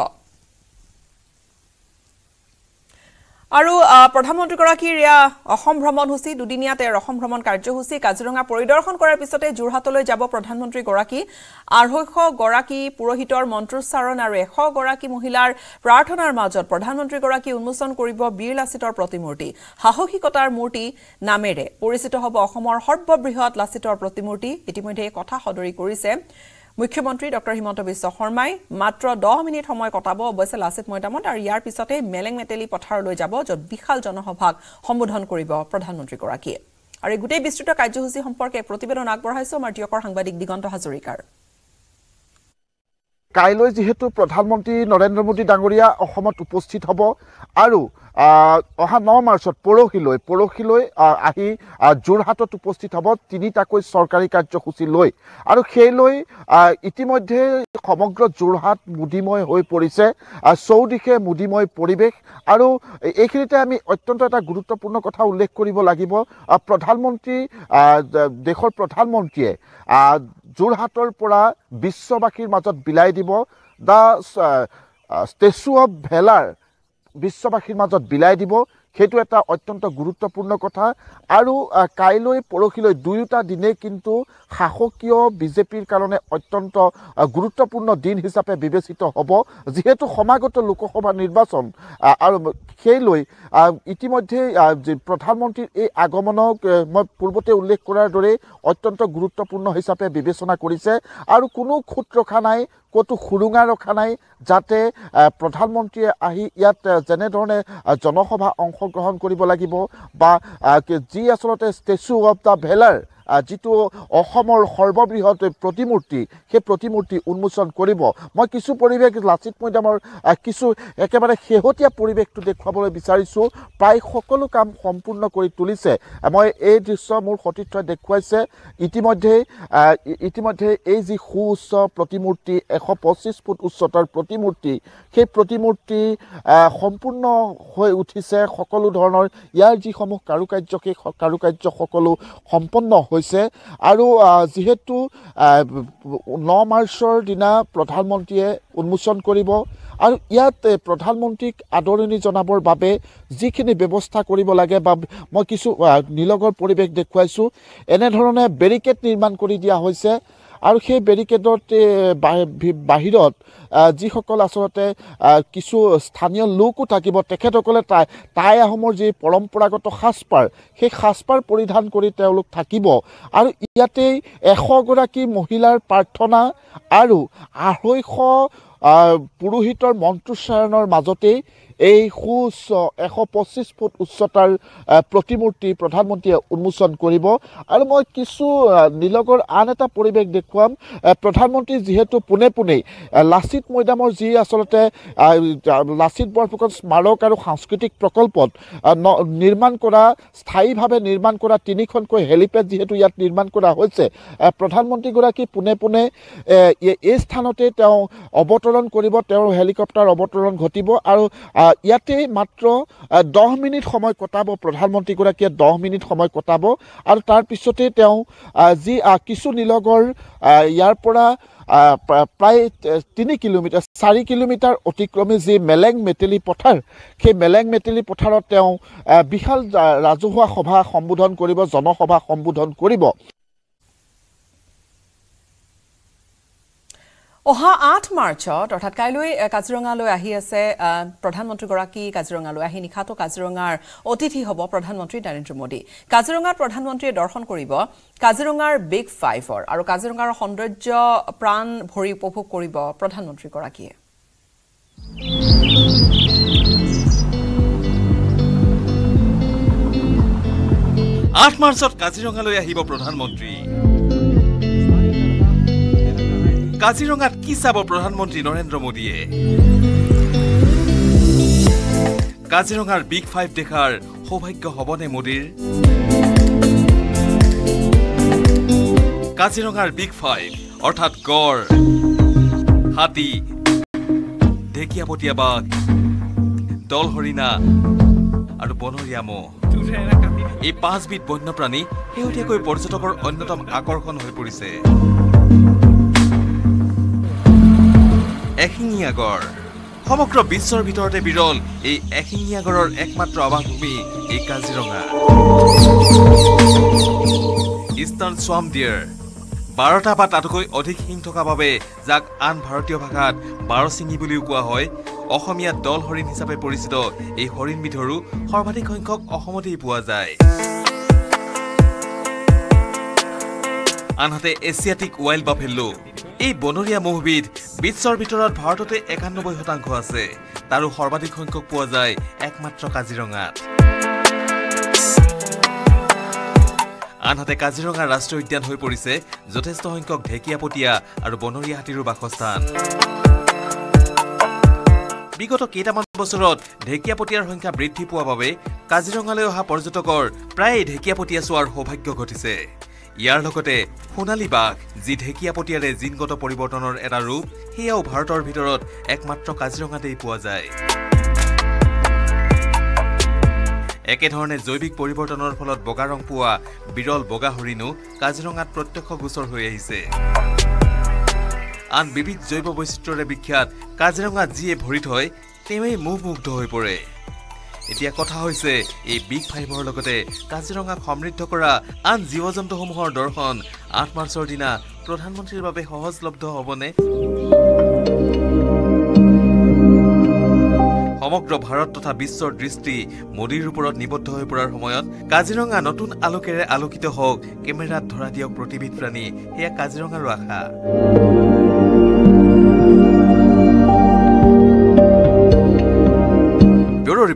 আৰু প্ৰধানমন্ত্ৰীগৰাকীৰ এয়া অসম ভ্ৰমণসূচী দুদিনীয়া তেওঁৰ অসম ভ্ৰমণ কাৰ্যসূচী কাজিৰঙা পৰিদৰ্শন কৰাৰ পিছতে যোৰহাটলৈ যাব প্ৰধানমন্ত্ৰীগৰাকী আঢ়ৈশগৰাকী পুৰোহিতৰ মন্ত্ৰোচ্চাৰণ আৰু এশগৰাকী মহিলাৰ প্ৰাৰ্থনাৰ মাজত প্ৰধানমন্ত্ৰীগৰাকী উন্মোচন কৰিব বীৰ লাচিতৰ প্ৰতিমূৰ্তি সাহসিকতাৰ মূৰ্তি নামেৰে পৰিচিত হ'ব অসমৰ সৰ্ববৃহৎ লাচিতৰ প্ৰতিমূৰ্তি ইতিমধ্যে এই কথা সদৰি কৰিছে মুখ্যমন্ত্ৰী ডঃ হিমন্ত বিশ্ব শৰ্মাই মাত্ৰ দহ মিনিট সময় কটাব অৱশ্যে লাচিত মৈদামত আৰু ইয়াৰ পিছতে মেলেং মেটেলি পথাৰলৈ যাব য'ত বিশাল জনসভাক সম্বোধন কৰিব প্ৰধানমন্ত্ৰীগৰাকীয়ে আৰু এই গোটেই বিস্তৃত কাৰ্যসূচী সম্পৰ্কে প্ৰতিবেদন আগবঢ়াইছো আমাৰ প্ৰিয়কৰ সাংবাদিক দিগন্ত হাজৰিকাৰ কাইলৈ যিহেতু প্ৰধানমন্ত্ৰী নৰেন্দ্ৰ মোদী ডাঙৰীয়া অসমত উপস্থিত হ'ব আৰু অহা ন মাৰ্চত পৰহিলৈ পৰহিলৈ আহি যোৰহাটত উপস্থিত হ'ব তিনিটাকৈ চৰকাৰী কাৰ্যসূচী লৈ আৰু সেই লৈ ইতিমধ্যে সমগ্ৰ যোৰহাট মুদিময় হৈ পৰিছে চৌদিশে মুদিময় পৰিৱেশ আৰু এইখিনিতে আমি অত্যন্ত এটা গুৰুত্বপূৰ্ণ কথা উল্লেখ কৰিব লাগিব প্ৰধানমন্ত্ৰী দেশৰ প্ৰধানমন্ত্ৰীয়ে যোৰহাটৰ পৰা বিশ্ববাসীৰ মাজত বিলাই দিব দা ষ্টেচু অৱ ভেলাৰ বিশ্ববাসীৰ মাজত বিলাই দিব সেইটো এটা অত্যন্ত গুৰুত্বপূৰ্ণ কথা আৰু কাইলৈ পৰহিলৈ দুয়োটা দিনেই কিন্তু শাসকীয় বিজেপিৰ কাৰণে অত্যন্ত গুৰুত্বপূৰ্ণ দিন হিচাপে বিবেচিত হ'ব যিহেতু সমাগত লোকসভা নিৰ্বাচন আৰু সেই লৈ ইতিমধ্যেই প্ৰধানমন্ত্ৰীৰ এই আগমনক মই পূৰ্বতে উল্লেখ কৰাৰ দৰেই অত্যন্ত গুৰুত্বপূৰ্ণ হিচাপে বিবেচনা কৰিছে আৰু কোনো খুট ৰখা নাই ক'তো সুৰুঙা ৰখা নাই যাতে প্ৰধানমন্ত্ৰীয়ে আহি ইয়াত যেনেধৰণে জনসভা অংশগ্ৰহণ কৰিব লাগিব বা যি আচলতে ষ্টেচু অফ দ্য ভেলাৰ যিটো অসমৰ সৰ্ববৃহৎ প্ৰতিমূৰ্তি সেই প্ৰতিমূৰ্তি উন্মোচন কৰিব মই কিছু পৰিৱেশ লাচিত মৈদামৰ কিছু একেবাৰে শেহতীয়া পৰিৱেশটো দেখুৱাবলৈ বিচাৰিছোঁ প্ৰায় সকলো কাম সম্পূৰ্ণ কৰি তুলিছে মই এই দৃশ্য মোৰ সতীৰ্থই দেখুৱাইছে ইতিমধ্যেই ইতিমধ্যে এই যি সু উচ্চ প্ৰতিমূৰ্তি এশ পঁচিছ ফুট উচ্চতাৰ প্ৰতিমূৰ্তি সেই প্ৰতিমূৰ্তি সম্পূৰ্ণ হৈ উঠিছে সকলো ধৰণৰ ইয়াৰ যিসমূহ কাৰুকাৰ্য সেই কাৰুকাৰ্য সকলো সম্পন্ন হৈছে হৈছে আৰু যিহেতু ন মাৰ্চৰ দিনা প্ৰধানমন্ত্ৰীয়ে উন্মোচন কৰিব আৰু ইয়াত প্ৰধানমন্ত্ৰীক আদৰণি জনাবৰ বাবে যিখিনি ব্যৱস্থা কৰিব লাগে বা মই কিছু নীলগৰ পৰিৱেশ দেখুৱাইছোঁ এনেধৰণে বেৰিকেড নিৰ্মাণ কৰি দিয়া হৈছে আৰু সেই বেৰিকেডত বাহিৰত যিসকল আচলতে কিছু স্থানীয় লোকো থাকিব তেখেতসকলে তাই টাই আহোমৰ যি পৰম্পৰাগত সাজপাৰ সেই সাজপাৰ পৰিধান কৰি তেওঁলোক থাকিব আৰু ইয়াতেই এশগৰাকী মহিলাৰ প্ৰাৰ্থনা আৰু আঢ়ৈশ পুৰোহিতৰ মন্ত্ৰোচ্চাৰণৰ মাজতেই এই সু উচ্চ এশ পঁচিছ ফুট উচ্চতাৰ প্ৰতিমূৰ্তি প্ৰধানমন্ত্ৰীয়ে উন্মোচন কৰিব আৰু মই কিছু নীলগৰ আন এটা পৰিৱেশ দেখুৱাম প্ৰধানমন্ত্ৰী যিহেতু পোনে পোনেই লাচিত মৈদামৰ যি আচলতে লাচিত বৰফুকন স্মাৰক আৰু সাংস্কৃতিক প্ৰকল্পত ন নিৰ্মাণ কৰা স্থায়ীভাৱে নিৰ্মাণ কৰা তিনিখনকৈ হেলিপেড যিহেতু ইয়াত নিৰ্মাণ কৰা হৈছে প্ৰধানমন্ত্ৰীগৰাকী পোনে পোনে এই স্থানতে তেওঁ অৱতৰণ কৰিব তেওঁৰ হেলিকপ্টাৰ অৱতৰণ ঘটিব আৰু ইয়াতে মাত্ৰ দহ মিনিট সময় কটাব প্ৰধানমন্ত্ৰীগৰাকীয়ে দহ মিনিট সময় কটাব আৰু তাৰপিছতে তেওঁ যি কিছু নিলগৰ ইয়াৰ পৰা প্ৰায় তিনি কিলোমিটাৰ চাৰি কিলোমিটাৰ অতিক্ৰমে যি মেলেং মেটেলি পথাৰ সেই মেলেং মেটেলি পথাৰত তেওঁ বিশাল ৰাজহুৱা সভা সম্বোধন কৰিব জনসভা সম্বোধন কৰিব অহা আঠ মাৰ্চত অৰ্থাৎ কাইলৈ কাজিৰঙালৈ আহি আছে প্ৰধানমন্ত্ৰীগৰাকী কাজিৰঙালৈ আহি নিশাটো কাজিৰঙাৰ অতিথি হ'ব প্ৰধানমন্ত্ৰী নৰেন্দ্ৰ মোদী কাজিৰঙাত প্ৰধানমন্ত্ৰীয়ে দৰ্শন কৰিব কাজিৰঙাৰ বিগ ফাইভৰ আৰু কাজিৰঙাৰ সৌন্দৰ্য প্ৰাণ ভৰি উপভোগ কৰিব প্ৰধানমন্ত্ৰীগৰাকীয়ে আঠ মাৰ্চত কাজিৰঙালৈ আহিব প্ৰধানমন্ত্ৰী কাজিৰঙাত কি চাব প্ৰধানমন্ত্ৰী নৰেন্দ্ৰ মোদীয়ে কাজিৰঙাৰ বিগ ফাইভ দেখাৰ সৌভাগ্য হ'বনে মোদীৰ কাজিৰঙাৰ বিগ ফাইভ অৰ্থাৎ গড় হাতী ঢেকীয়াপতীয়া বাঘ দল হৰিণা আৰু বনৰীয়া মহ এই পাঁচবিধ বন্যপ্ৰাণী শেহতীয়াকৈ পৰ্যটকৰ অন্যতম আকৰ্ষণ হৈ পৰিছে এশিঙীয়া গড় সমগ্ৰ বিশ্বৰ ভিতৰতে বিৰল এই এশিঙীয়া গড়ৰ একমাত্ৰ আৱাসভূমি এই কাজিৰঙা ইষ্টাৰ্ণ ছোৱাম ডিয়াৰ বাৰটা বা তাতোকৈ অধিক শিং থকা বাবে যাক আন ভাৰতীয় ভাষাত বাৰচিঙি বুলিও কোৱা হয় অসমীয়া দল হৰিণ হিচাপে পৰিচিত এই হৰিণবিধৰো সৰ্বাধিক সংখ্যক অসমতেই পোৱা যায় আনহাতে এছিয়াটিক ৱাইল্ড বাফেল্লো এই বনৰীয়া মহবিধ বিশ্বৰ ভিতৰত ভাৰততে একানব্বৈ শতাংশ আছে তাৰো সৰ্বাধিক সংখ্যক পোৱা যায় একমাত্ৰ কাজিৰঙাত আনহাতে কাজিৰঙা ৰাষ্ট্ৰীয় উদ্যান হৈ পৰিছে যথেষ্ট সংখ্যক ঢেকীয়া ঢেকীয়াপতীয়া আৰু বনৰীয়া হাতীৰো বাসস্থান বিগত কেইটামান বছৰত ঢেকীয়া ঢেকীয়াপতীয়াৰ সংখ্যা বৃদ্ধি পোৱা বাবে কাজিৰঙালৈ অহা পৰ্যটকৰ প্ৰায়ে ঢেকীয়াপতীয়া চোৱাৰ সৌভাগ্য ঘটিছে ইয়াৰ লগতে সোণালী বাঘ যি ঢেকীয়াপতীয়াৰে জিনগত পৰিৱৰ্তনৰ এটা ৰূপ সেয়াও ভাৰতৰ ভিতৰত একমাত্ৰ কাজিৰঙাতেই পোৱা যায় একেধৰণে জৈৱিক পৰিৱৰ্তনৰ ফলত বগা ৰং পোৱা বিৰল বগা হৰিণো কাজিৰঙাত প্ৰত্যক্ষ গোচৰ হৈ আহিছে আন বিবিধ জৈৱ বৈচিত্ৰৰে বিখ্যাত কাজিৰঙাত যিয়ে ভৰি থয় তেওঁৱেই মোহমুগ্ধ হৈ পৰে এতিয়া কথা হৈছে এই বিগ ফাইভৰ লগতে কাজিৰঙাক সমৃদ্ধ কৰা আন জীৱ জন্তুসমূহৰ দৰ্শন আঠ মাৰ্চৰ দিনা প্ৰধানমন্ত্ৰীৰ বাবে সহজলব্ধ হ'বনে সমগ্ৰ ভাৰত তথা বিশ্বৰ দৃষ্টি মোদীৰ ওপৰত নিবদ্ধ হৈ পৰাৰ সময়ত কাজিৰঙা নতুন আলোকেৰে আলোকিত হওক কেমেৰাত ধৰা দিয়ক প্ৰতিবিধ প্ৰাণী সেয়া কাজিৰঙাৰো আশা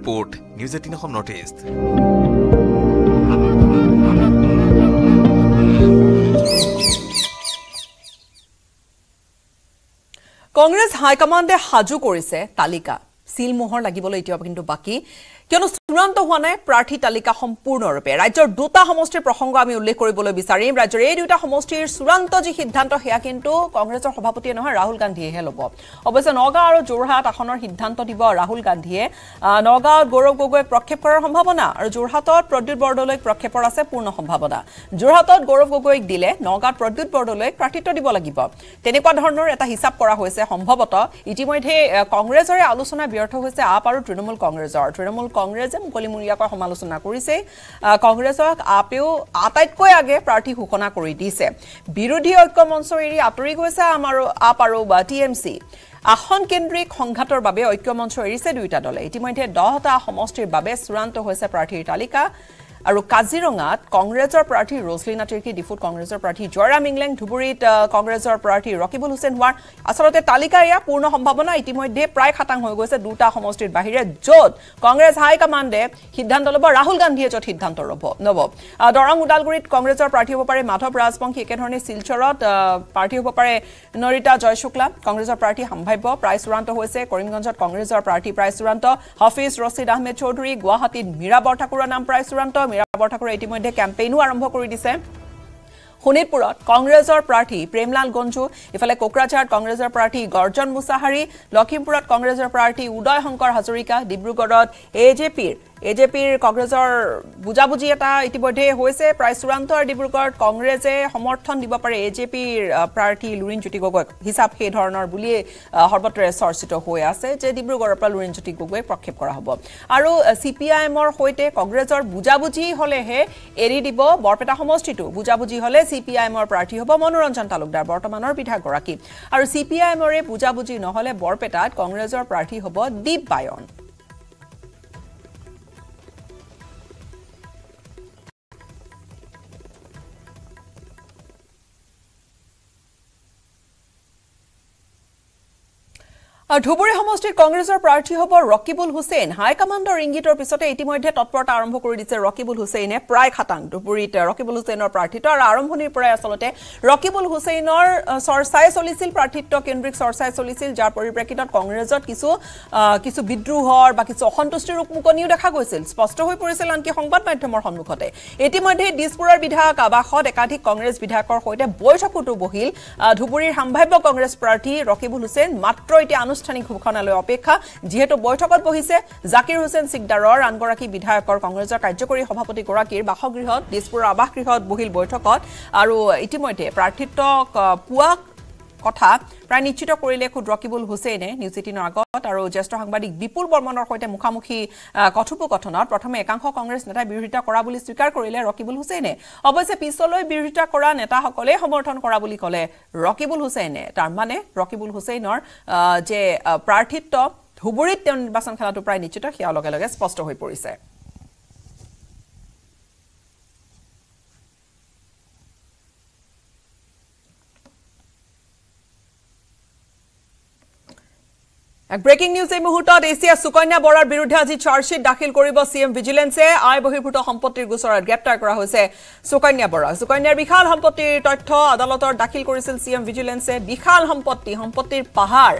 report news eighteen Assam north east Congress হাইকমাণ্ডে সাজু কৰিছে তালিকা চিলমোহৰ লাগিবলৈ এতিয়াও কিন্তু বাকী কিয়নো চূড়ান্ত হোৱা নাই প্ৰাৰ্থী তালিকা সম্পূৰ্ণৰূপে ৰাজ্যৰ দুটা সমষ্টিৰ প্ৰসংগ আমি উল্লেখ কৰিবলৈ বিচাৰিম ৰাজ্যৰ এই দুটা সমষ্টিৰ চূড়ান্ত যি সিদ্ধান্ত সেয়া কিন্তু কংগ্ৰেছৰ সভাপতিয়ে নহয় ৰাহুল গান্ধীয়েহে ল'ব অৱশ্যে নগাঁও আৰু যোৰহাট আসনৰ সিদ্ধান্ত দিব ৰাহুল গান্ধীয়ে নগাঁৱত গৌৰৱ গগৈক প্ৰক্ষেপ কৰাৰ সম্ভাৱনা আৰু যোৰহাটত প্ৰদ্যুৎ বৰদলৈক প্ৰক্ষেপৰ আছে পূৰ্ণ সম্ভাৱনা যোৰহাটত গৌৰৱ গগৈক দিলে নগাঁৱত প্ৰদ্যুৎ বৰদলৈক প্ৰাৰ্থিত্ব দিব লাগিব তেনেকুৱা ধৰণৰ এটা হিচাপ কৰা হৈছে সম্ভৱতঃ ইতিমধ্যে কংগ্ৰেছৰে আলোচনা ব্যৰ্থ হৈছে আপ আৰু তৃণমূল কংগ্ৰেছৰ তৃণমূল কংগ্ৰেছে মুকলি মূৰীয়াকৈ সমালোচনা কৰিছে কংগ্ৰেছক আপেও আটাইতকৈ আগে প্ৰাৰ্থী ঘোষণা কৰি দিছে বিৰোধী ঐক্য মঞ্চ এৰি আঁতৰি গৈছে আমাৰ আপ আৰু বা টি এম চি আসন কেন্দ্ৰিক সংঘাতৰ বাবে ঐক্য মঞ্চ এৰিছে দুয়োটা দলে ইতিমধ্যে দহটা সমষ্টিৰ বাবে চূড়ান্ত হৈছে প্ৰাৰ্থীৰ তালিকা আৰু কাজিৰঙাত কংগ্ৰেছৰ প্ৰাৰ্থী ৰছলিনা তিৰ্কী ডিফুট কংগ্ৰেছৰ প্ৰাৰ্থী জয়ৰাম ইংলেং ধুবুৰীত কংগ্ৰেছৰ প্ৰাৰ্থী ৰকিবুল হুছেইন হোৱাৰ আচলতে তালিকা এয়া পূৰ্ণ সম্ভাৱনা ইতিমধ্যে প্ৰায় খাটাং হৈ গৈছে দুটা সমষ্টিৰ বাহিৰে য'ত কংগ্ৰেছ হাইকমাণ্ডে সিদ্ধান্ত ল'ব ৰাহুল গান্ধীয়ে য'ত সিদ্ধান্ত ল'ব ল'ব দৰং ওদালগুৰিত কংগ্ৰেছৰ প্ৰাৰ্থী হ'ব পাৰে মাধৱ ৰাজবংশী একেধৰণে শিলচৰত প্ৰাৰ্থী হ'ব পাৰে নৰিতা জয়শুক্লা কংগ্ৰেছৰ প্ৰাৰ্থী সম্ভাৱ্য প্ৰায় চূড়ান্ত হৈছে কৰিমগঞ্জত কংগ্ৰেছৰ প্ৰাৰ্থী প্ৰায় চূড়ান্ত হাফিজ ৰছিদ আহমেদ চৌধুৰী গুৱাহাটীত মীৰা বৰঠাকুৰৰ নাম প্ৰায় চূড়ান্ত মীৰাবৰ ঠাকুৰে ইতিমধ্যে কেম্পেইনো আৰম্ভ কৰি দিছে শোণিতপুৰত কংগ্ৰেছৰ প্ৰাৰ্থী প্ৰেমলাল গঞ্জু ইফালে কোকৰাঝাৰত কংগ্ৰেছৰ প্ৰাৰ্থী গৰ্জন মুছাহাৰী লখিমপুৰত কংগ্ৰেছৰ প্ৰাৰ্থী উদয় শংকৰ হাজৰিকা ডিব্ৰুগড়ত এ জে পিৰ এ জে পিৰ কংগ্ৰেছৰ বুজাবুজি এটা ইতিমধ্যে হৈছে প্ৰায় চূড়ান্ত আৰু ডিব্ৰুগড়ত কংগ্ৰেছে সমৰ্থন দিব পাৰে এ জে পিৰ প্ৰাৰ্থী লুৰিণজ্যোতি গগৈক হিচাপ সেই ধৰণৰ বুলিয়েই সৰ্বত্ৰে চৰ্চিত হৈ আছে যে ডিব্ৰুগড়ৰ পৰা লুৰিণজ্যোতি গগৈক প্ৰক্ষেপ কৰা হ'ব আৰু চি পি আই এমৰ সৈতে কংগ্ৰেছৰ বুজাবুজি হ'লেহে এৰি দিব বৰপেটা সমষ্টিটো বুজাবুজি হ'লে চি পি আই এমৰ প্ৰাৰ্থী হ'ব মনোৰঞ্জন তালুকদাৰ বৰ্তমানৰ বিধায়কগৰাকী আৰু চি পি আই এমৰে বুজাবুজি নহ'লে বৰপেটাত কংগ্ৰেছৰ প্ৰাৰ্থী হ'ব দীপ বায়ন ধুবুৰী সমষ্টিত কংগ্ৰেছৰ প্ৰাৰ্থী হ'ব ৰকিবুল হুছেইন হাইকমাণ্ডৰ ইংগিতৰ পিছতে ইতিমধ্যে তৎপৰতা আৰম্ভ কৰি দিছে ৰকিবুল হুছেইনে প্ৰায় খাটাং ধুবুৰীত ৰকিবুল হুছেইনৰ প্ৰাৰ্থিত্ব আৰু আৰম্ভণিৰ পৰাই আচলতে ৰকিবুল হুছেইনৰ চৰ্চাই চলিছিল প্ৰাৰ্থিত্ব কেন্দ্ৰিক চৰ্চাই চলিছিল যাৰ পৰিপ্ৰেক্ষিতত কংগ্ৰেছত কিছু কিছু বিদ্ৰোহৰ বা কিছু অসন্তুষ্টিৰ উকমুকনিও দেখা গৈছিল স্পষ্ট হৈ পৰিছিল আনকি সংবাদ মাধ্যমৰ সন্মুখতে ইতিমধ্যে দিছপুৰৰ বিধায়ক আৱাসত একাধিক কংগ্ৰেছ বিধায়কৰ সৈতে বৈঠকতো বহিল ধুবুৰীৰ সাম্ভাব্য কংগ্ৰেছ প্ৰাৰ্থী ৰকিবুল হুছেইন মাত্ৰ এতিয়া আনুষ্ঠানিক ঘোষণালৈ অপেক্ষা যিহেতু বৈঠকত বহিছে জাকিৰ হুছেইন চিকদাৰৰ আনগৰাকী বিধায়কৰ কংগ্ৰেছৰ কাৰ্যকৰী সভাপতিগৰাকীৰ বাসগৃহত দিছপুৰৰ আৱাসগৃহত বহিল বৈঠকত আৰু ইতিমধ্যে প্ৰাৰ্থিত্ব পোৱাক কথা প্ৰায় নিশ্চিত কৰিলে খুদ ৰকিবুল হুছেইনে নিউজ এইটিনৰ আগত আৰু জ্যেষ্ঠ সাংবাদিক বিপুল বৰ্মনৰ সৈতে মুখামুখি কথোপকথনত প্ৰথমে একাংশ কংগ্ৰেছ নেতাই বিৰোধিতা কৰা বুলি স্বীকাৰ কৰিলে ৰকিবুল হুছেইনে অৱশ্যে পিছলৈ বিৰোধিতা কৰা নেতাসকলে সমৰ্থন কৰা বুলি ক'লে ৰকিবুল হুছেইনে তাৰমানে ৰকিবুল হুছেইনৰ যে প্ৰাৰ্থিত্ব ধুবুৰীত তেওঁ নিৰ্বাচন খেলাটো প্ৰায় নিশ্চিত সেয়াৰ লগে লগে স্পষ্ট হৈ পৰিছে এক ব্ৰেকিং নিউজ এই মুহূৰ্তত এছিয়া সুকন্যা বৰাৰ বিৰুদ্ধে আজি চাৰ্জশ্বীট দাখিল কৰিব চি এম ভিজিলেন্সে আই বহিৰ্ভূত সম্পত্তিৰ গোচৰত গ্ৰেপ্তাৰ কৰা হৈছে সুকন্যা বৰা সুকন্যাৰ বিশাল সম্পত্তিৰ তথ্য আদালতৰ দাখিল কৰিছিল চি এম ভিজিলেন্সে বিশাল সম্পত্তি সম্পত্তিৰ পাহাৰ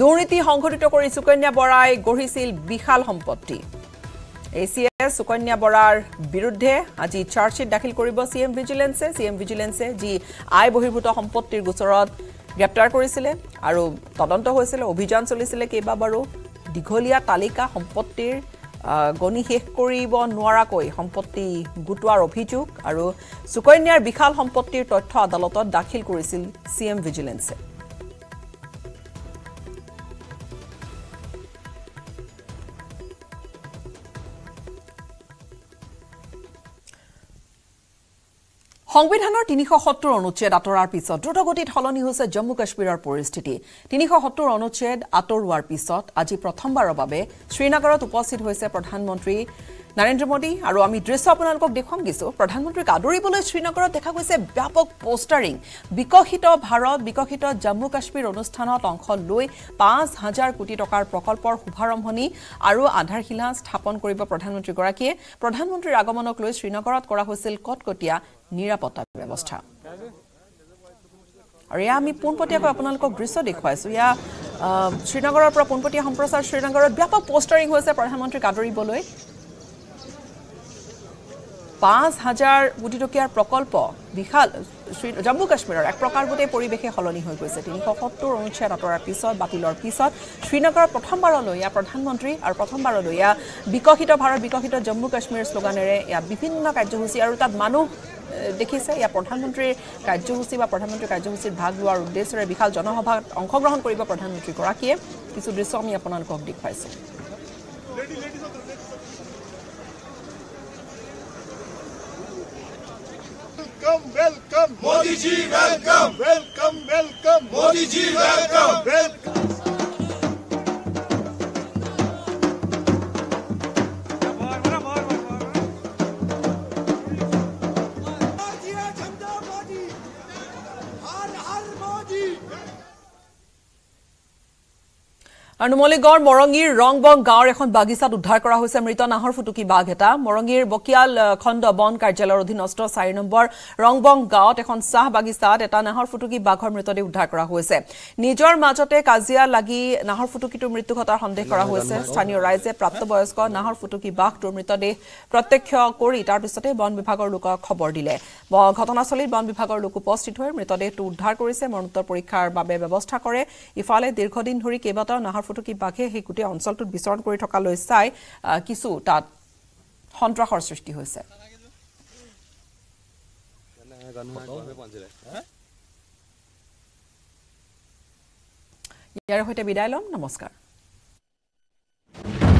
দুৰ্নীতি সংঘটিত কৰি সুকন্যা বৰাই গঢ়িছিল বিশাল সম্পত্তি এ চি এ সুকন্যা বৰাৰ বিৰুদ্ধে আজি চাৰ্জশ্বিট দাখিল কৰিব চি চিএম ভিজিলেন্সে এম ভিজিলেন্সে যি আই বহিৰ্ভূত সম্পত্তিৰ গোচৰত গ্ৰেপ্তাৰ কৰিছিলে আৰু তদন্ত হৈছিলে অভিযান চলিছিলে কেইবাবাৰো দীঘলীয়া তালিকা সম্পত্তিৰ গণি শেষ কৰিব নোৱাৰাকৈ সম্পত্তি গোটোৱাৰ অভিযোগ আৰু সুকন্যাৰ বিশাল সম্পত্তিৰ তথ্য আদালতত দাখিল কৰিছিল চি এম ভিজিলেঞ্চে সংবিধানৰ তিনিশ সত্তৰ অনুচ্ছেদ আঁতৰাৰ পিছত দ্ৰুতগতিত সলনি হৈছে জম্মু কাশ্মীৰৰ পৰিস্থিতি তিনিশ সত্তৰ অনুচ্ছেদ আঁতৰোৱাৰ পিছত আজি প্ৰথমবাৰৰ বাবে শ্ৰীনগৰত উপস্থিত হৈছে প্ৰধানমন্ত্ৰী নৰেন্দ্ৰ মোদী আৰু আমি দৃশ্য আপোনালোকক দেখুৱাম কিছু প্ৰধানমন্ত্ৰীক আদৰিবলৈ শ্ৰীনগৰত দেখা গৈছে ব্যাপক পষ্টাৰিং বিকশিত ভাৰত বিকশিত জম্মু কাশ্মীৰ অনুষ্ঠানত অংশ লৈ পাঁচ হাজাৰ কোটি টকাৰ প্ৰকল্পৰ শুভাৰম্ভণি আৰু আধাৰশিলা স্থাপন কৰিব প্ৰধানমন্ত্ৰীগৰাকীয়ে প্ৰধানমন্ত্ৰীৰ আগমনক লৈ শ্ৰীনগৰত কৰা হৈছিল কটকটীয়া নিৰাপত্তা ব্যৱস্থা আৰু এয়া আমি পোনপটীয়াকৈ আপোনালোকক দৃশ্য দেখুৱাইছোঁ এয়া শ্ৰীনগৰৰ পৰা পোনপটীয়া সম্প্ৰচাৰ শ্ৰীনগৰত ব্যাপক পষ্টাৰিং হৈছে প্ৰধানমন্ত্ৰীক আদৰিবলৈ পাঁচ হাজাৰ কোটি টকীয়াৰ প্ৰকল্প বিশাল শ্ৰী জম্মু কাশ্মীৰৰ এক প্ৰকাৰ গোটেই পৰিৱেশে সলনি হৈ গৈছে তিনিশ সত্তৰ অনুচ্ছেদ আঁতৰাৰ পিছত বাতিলৰ পিছত প্ৰথমবাৰলৈ ইয়াৰ প্ৰধানমন্ত্ৰী আৰু প্ৰথমবাৰলৈ ইয়াৰ বিকশিত ভাৰত বিকশিত জম্মু কাশ্মীৰ শ্লোগানেৰে ইয়াত বিভিন্ন কাৰ্যসূচী আৰু তাত মানুহ দেখিছে ইয়াৰ প্ৰধানমন্ত্ৰীৰ কাৰ্যসূচী বা প্ৰধানমন্ত্ৰীৰ কাৰ্যসূচীত ভাগ লোৱাৰ উদ্দেশ্যৰে বিশাল জনসভাত অংশগ্ৰহণ কৰিব প্ৰধানমন্ত্ৰীগৰাকীয়ে কিছু দৃশ্য আমি আপোনালোকক দেখুৱাইছোঁ welcome, welcome. Modi ji, welcome. Welcome, welcome. Modi ji, welcome. Welcome. আনুমলিগড় মৰঙীৰ Rongbong গাঁৱৰ এখন বাগিচাত উদ্ধাৰ কৰা হৈছে মৃত নাহৰ ফুটুকী বাঘ এটা মৰঙীৰ বকিয়াল খণ্ড বন কাৰ্যালয়ৰ অধীনস্থ চাৰি নম্বৰ ৰংবং গাঁৱত এখন চাহ বাগিচাত এটা নাহৰ ফুটুকী বাঘৰ মৃতদেহ উদ্ধাৰ কৰা হৈছে নিজৰ মাজতে কাজিয়া লাগি নাহৰ ফুটুকীটোৰ মৃত্যু ঘটাৰ সন্দেহ কৰা হৈছে স্থানীয় ৰাইজে প্ৰাপ্তবয়স্ক নাহৰ ফুটুকী বাঘটোৰ মৃতদেহ প্ৰত্যক্ষ কৰি তাৰ পিছতে বন বিভাগৰ লোকক খবৰ দিলে ঘটনাস্থলীত বন বিভাগৰ লোক উপস্থিত হৈ মৃতদেহটো উদ্ধাৰ কৰিছে মৰণোত্তৰ পৰীক্ষাৰ বাবে ব্যৱস্থা কৰে ইফালে দীৰ্ঘদিন ধৰি কেইবাটাও নাহৰ ফটো কি বাঘে সেই গোটেই অঞ্চলটোত বিচৰণ কৰি থকালৈ চাই কিছু তাত সন্ত্ৰাসৰ সৃষ্টি হৈছে ইয়াৰ সৈতে বিদায় ল'ম নমস্কাৰ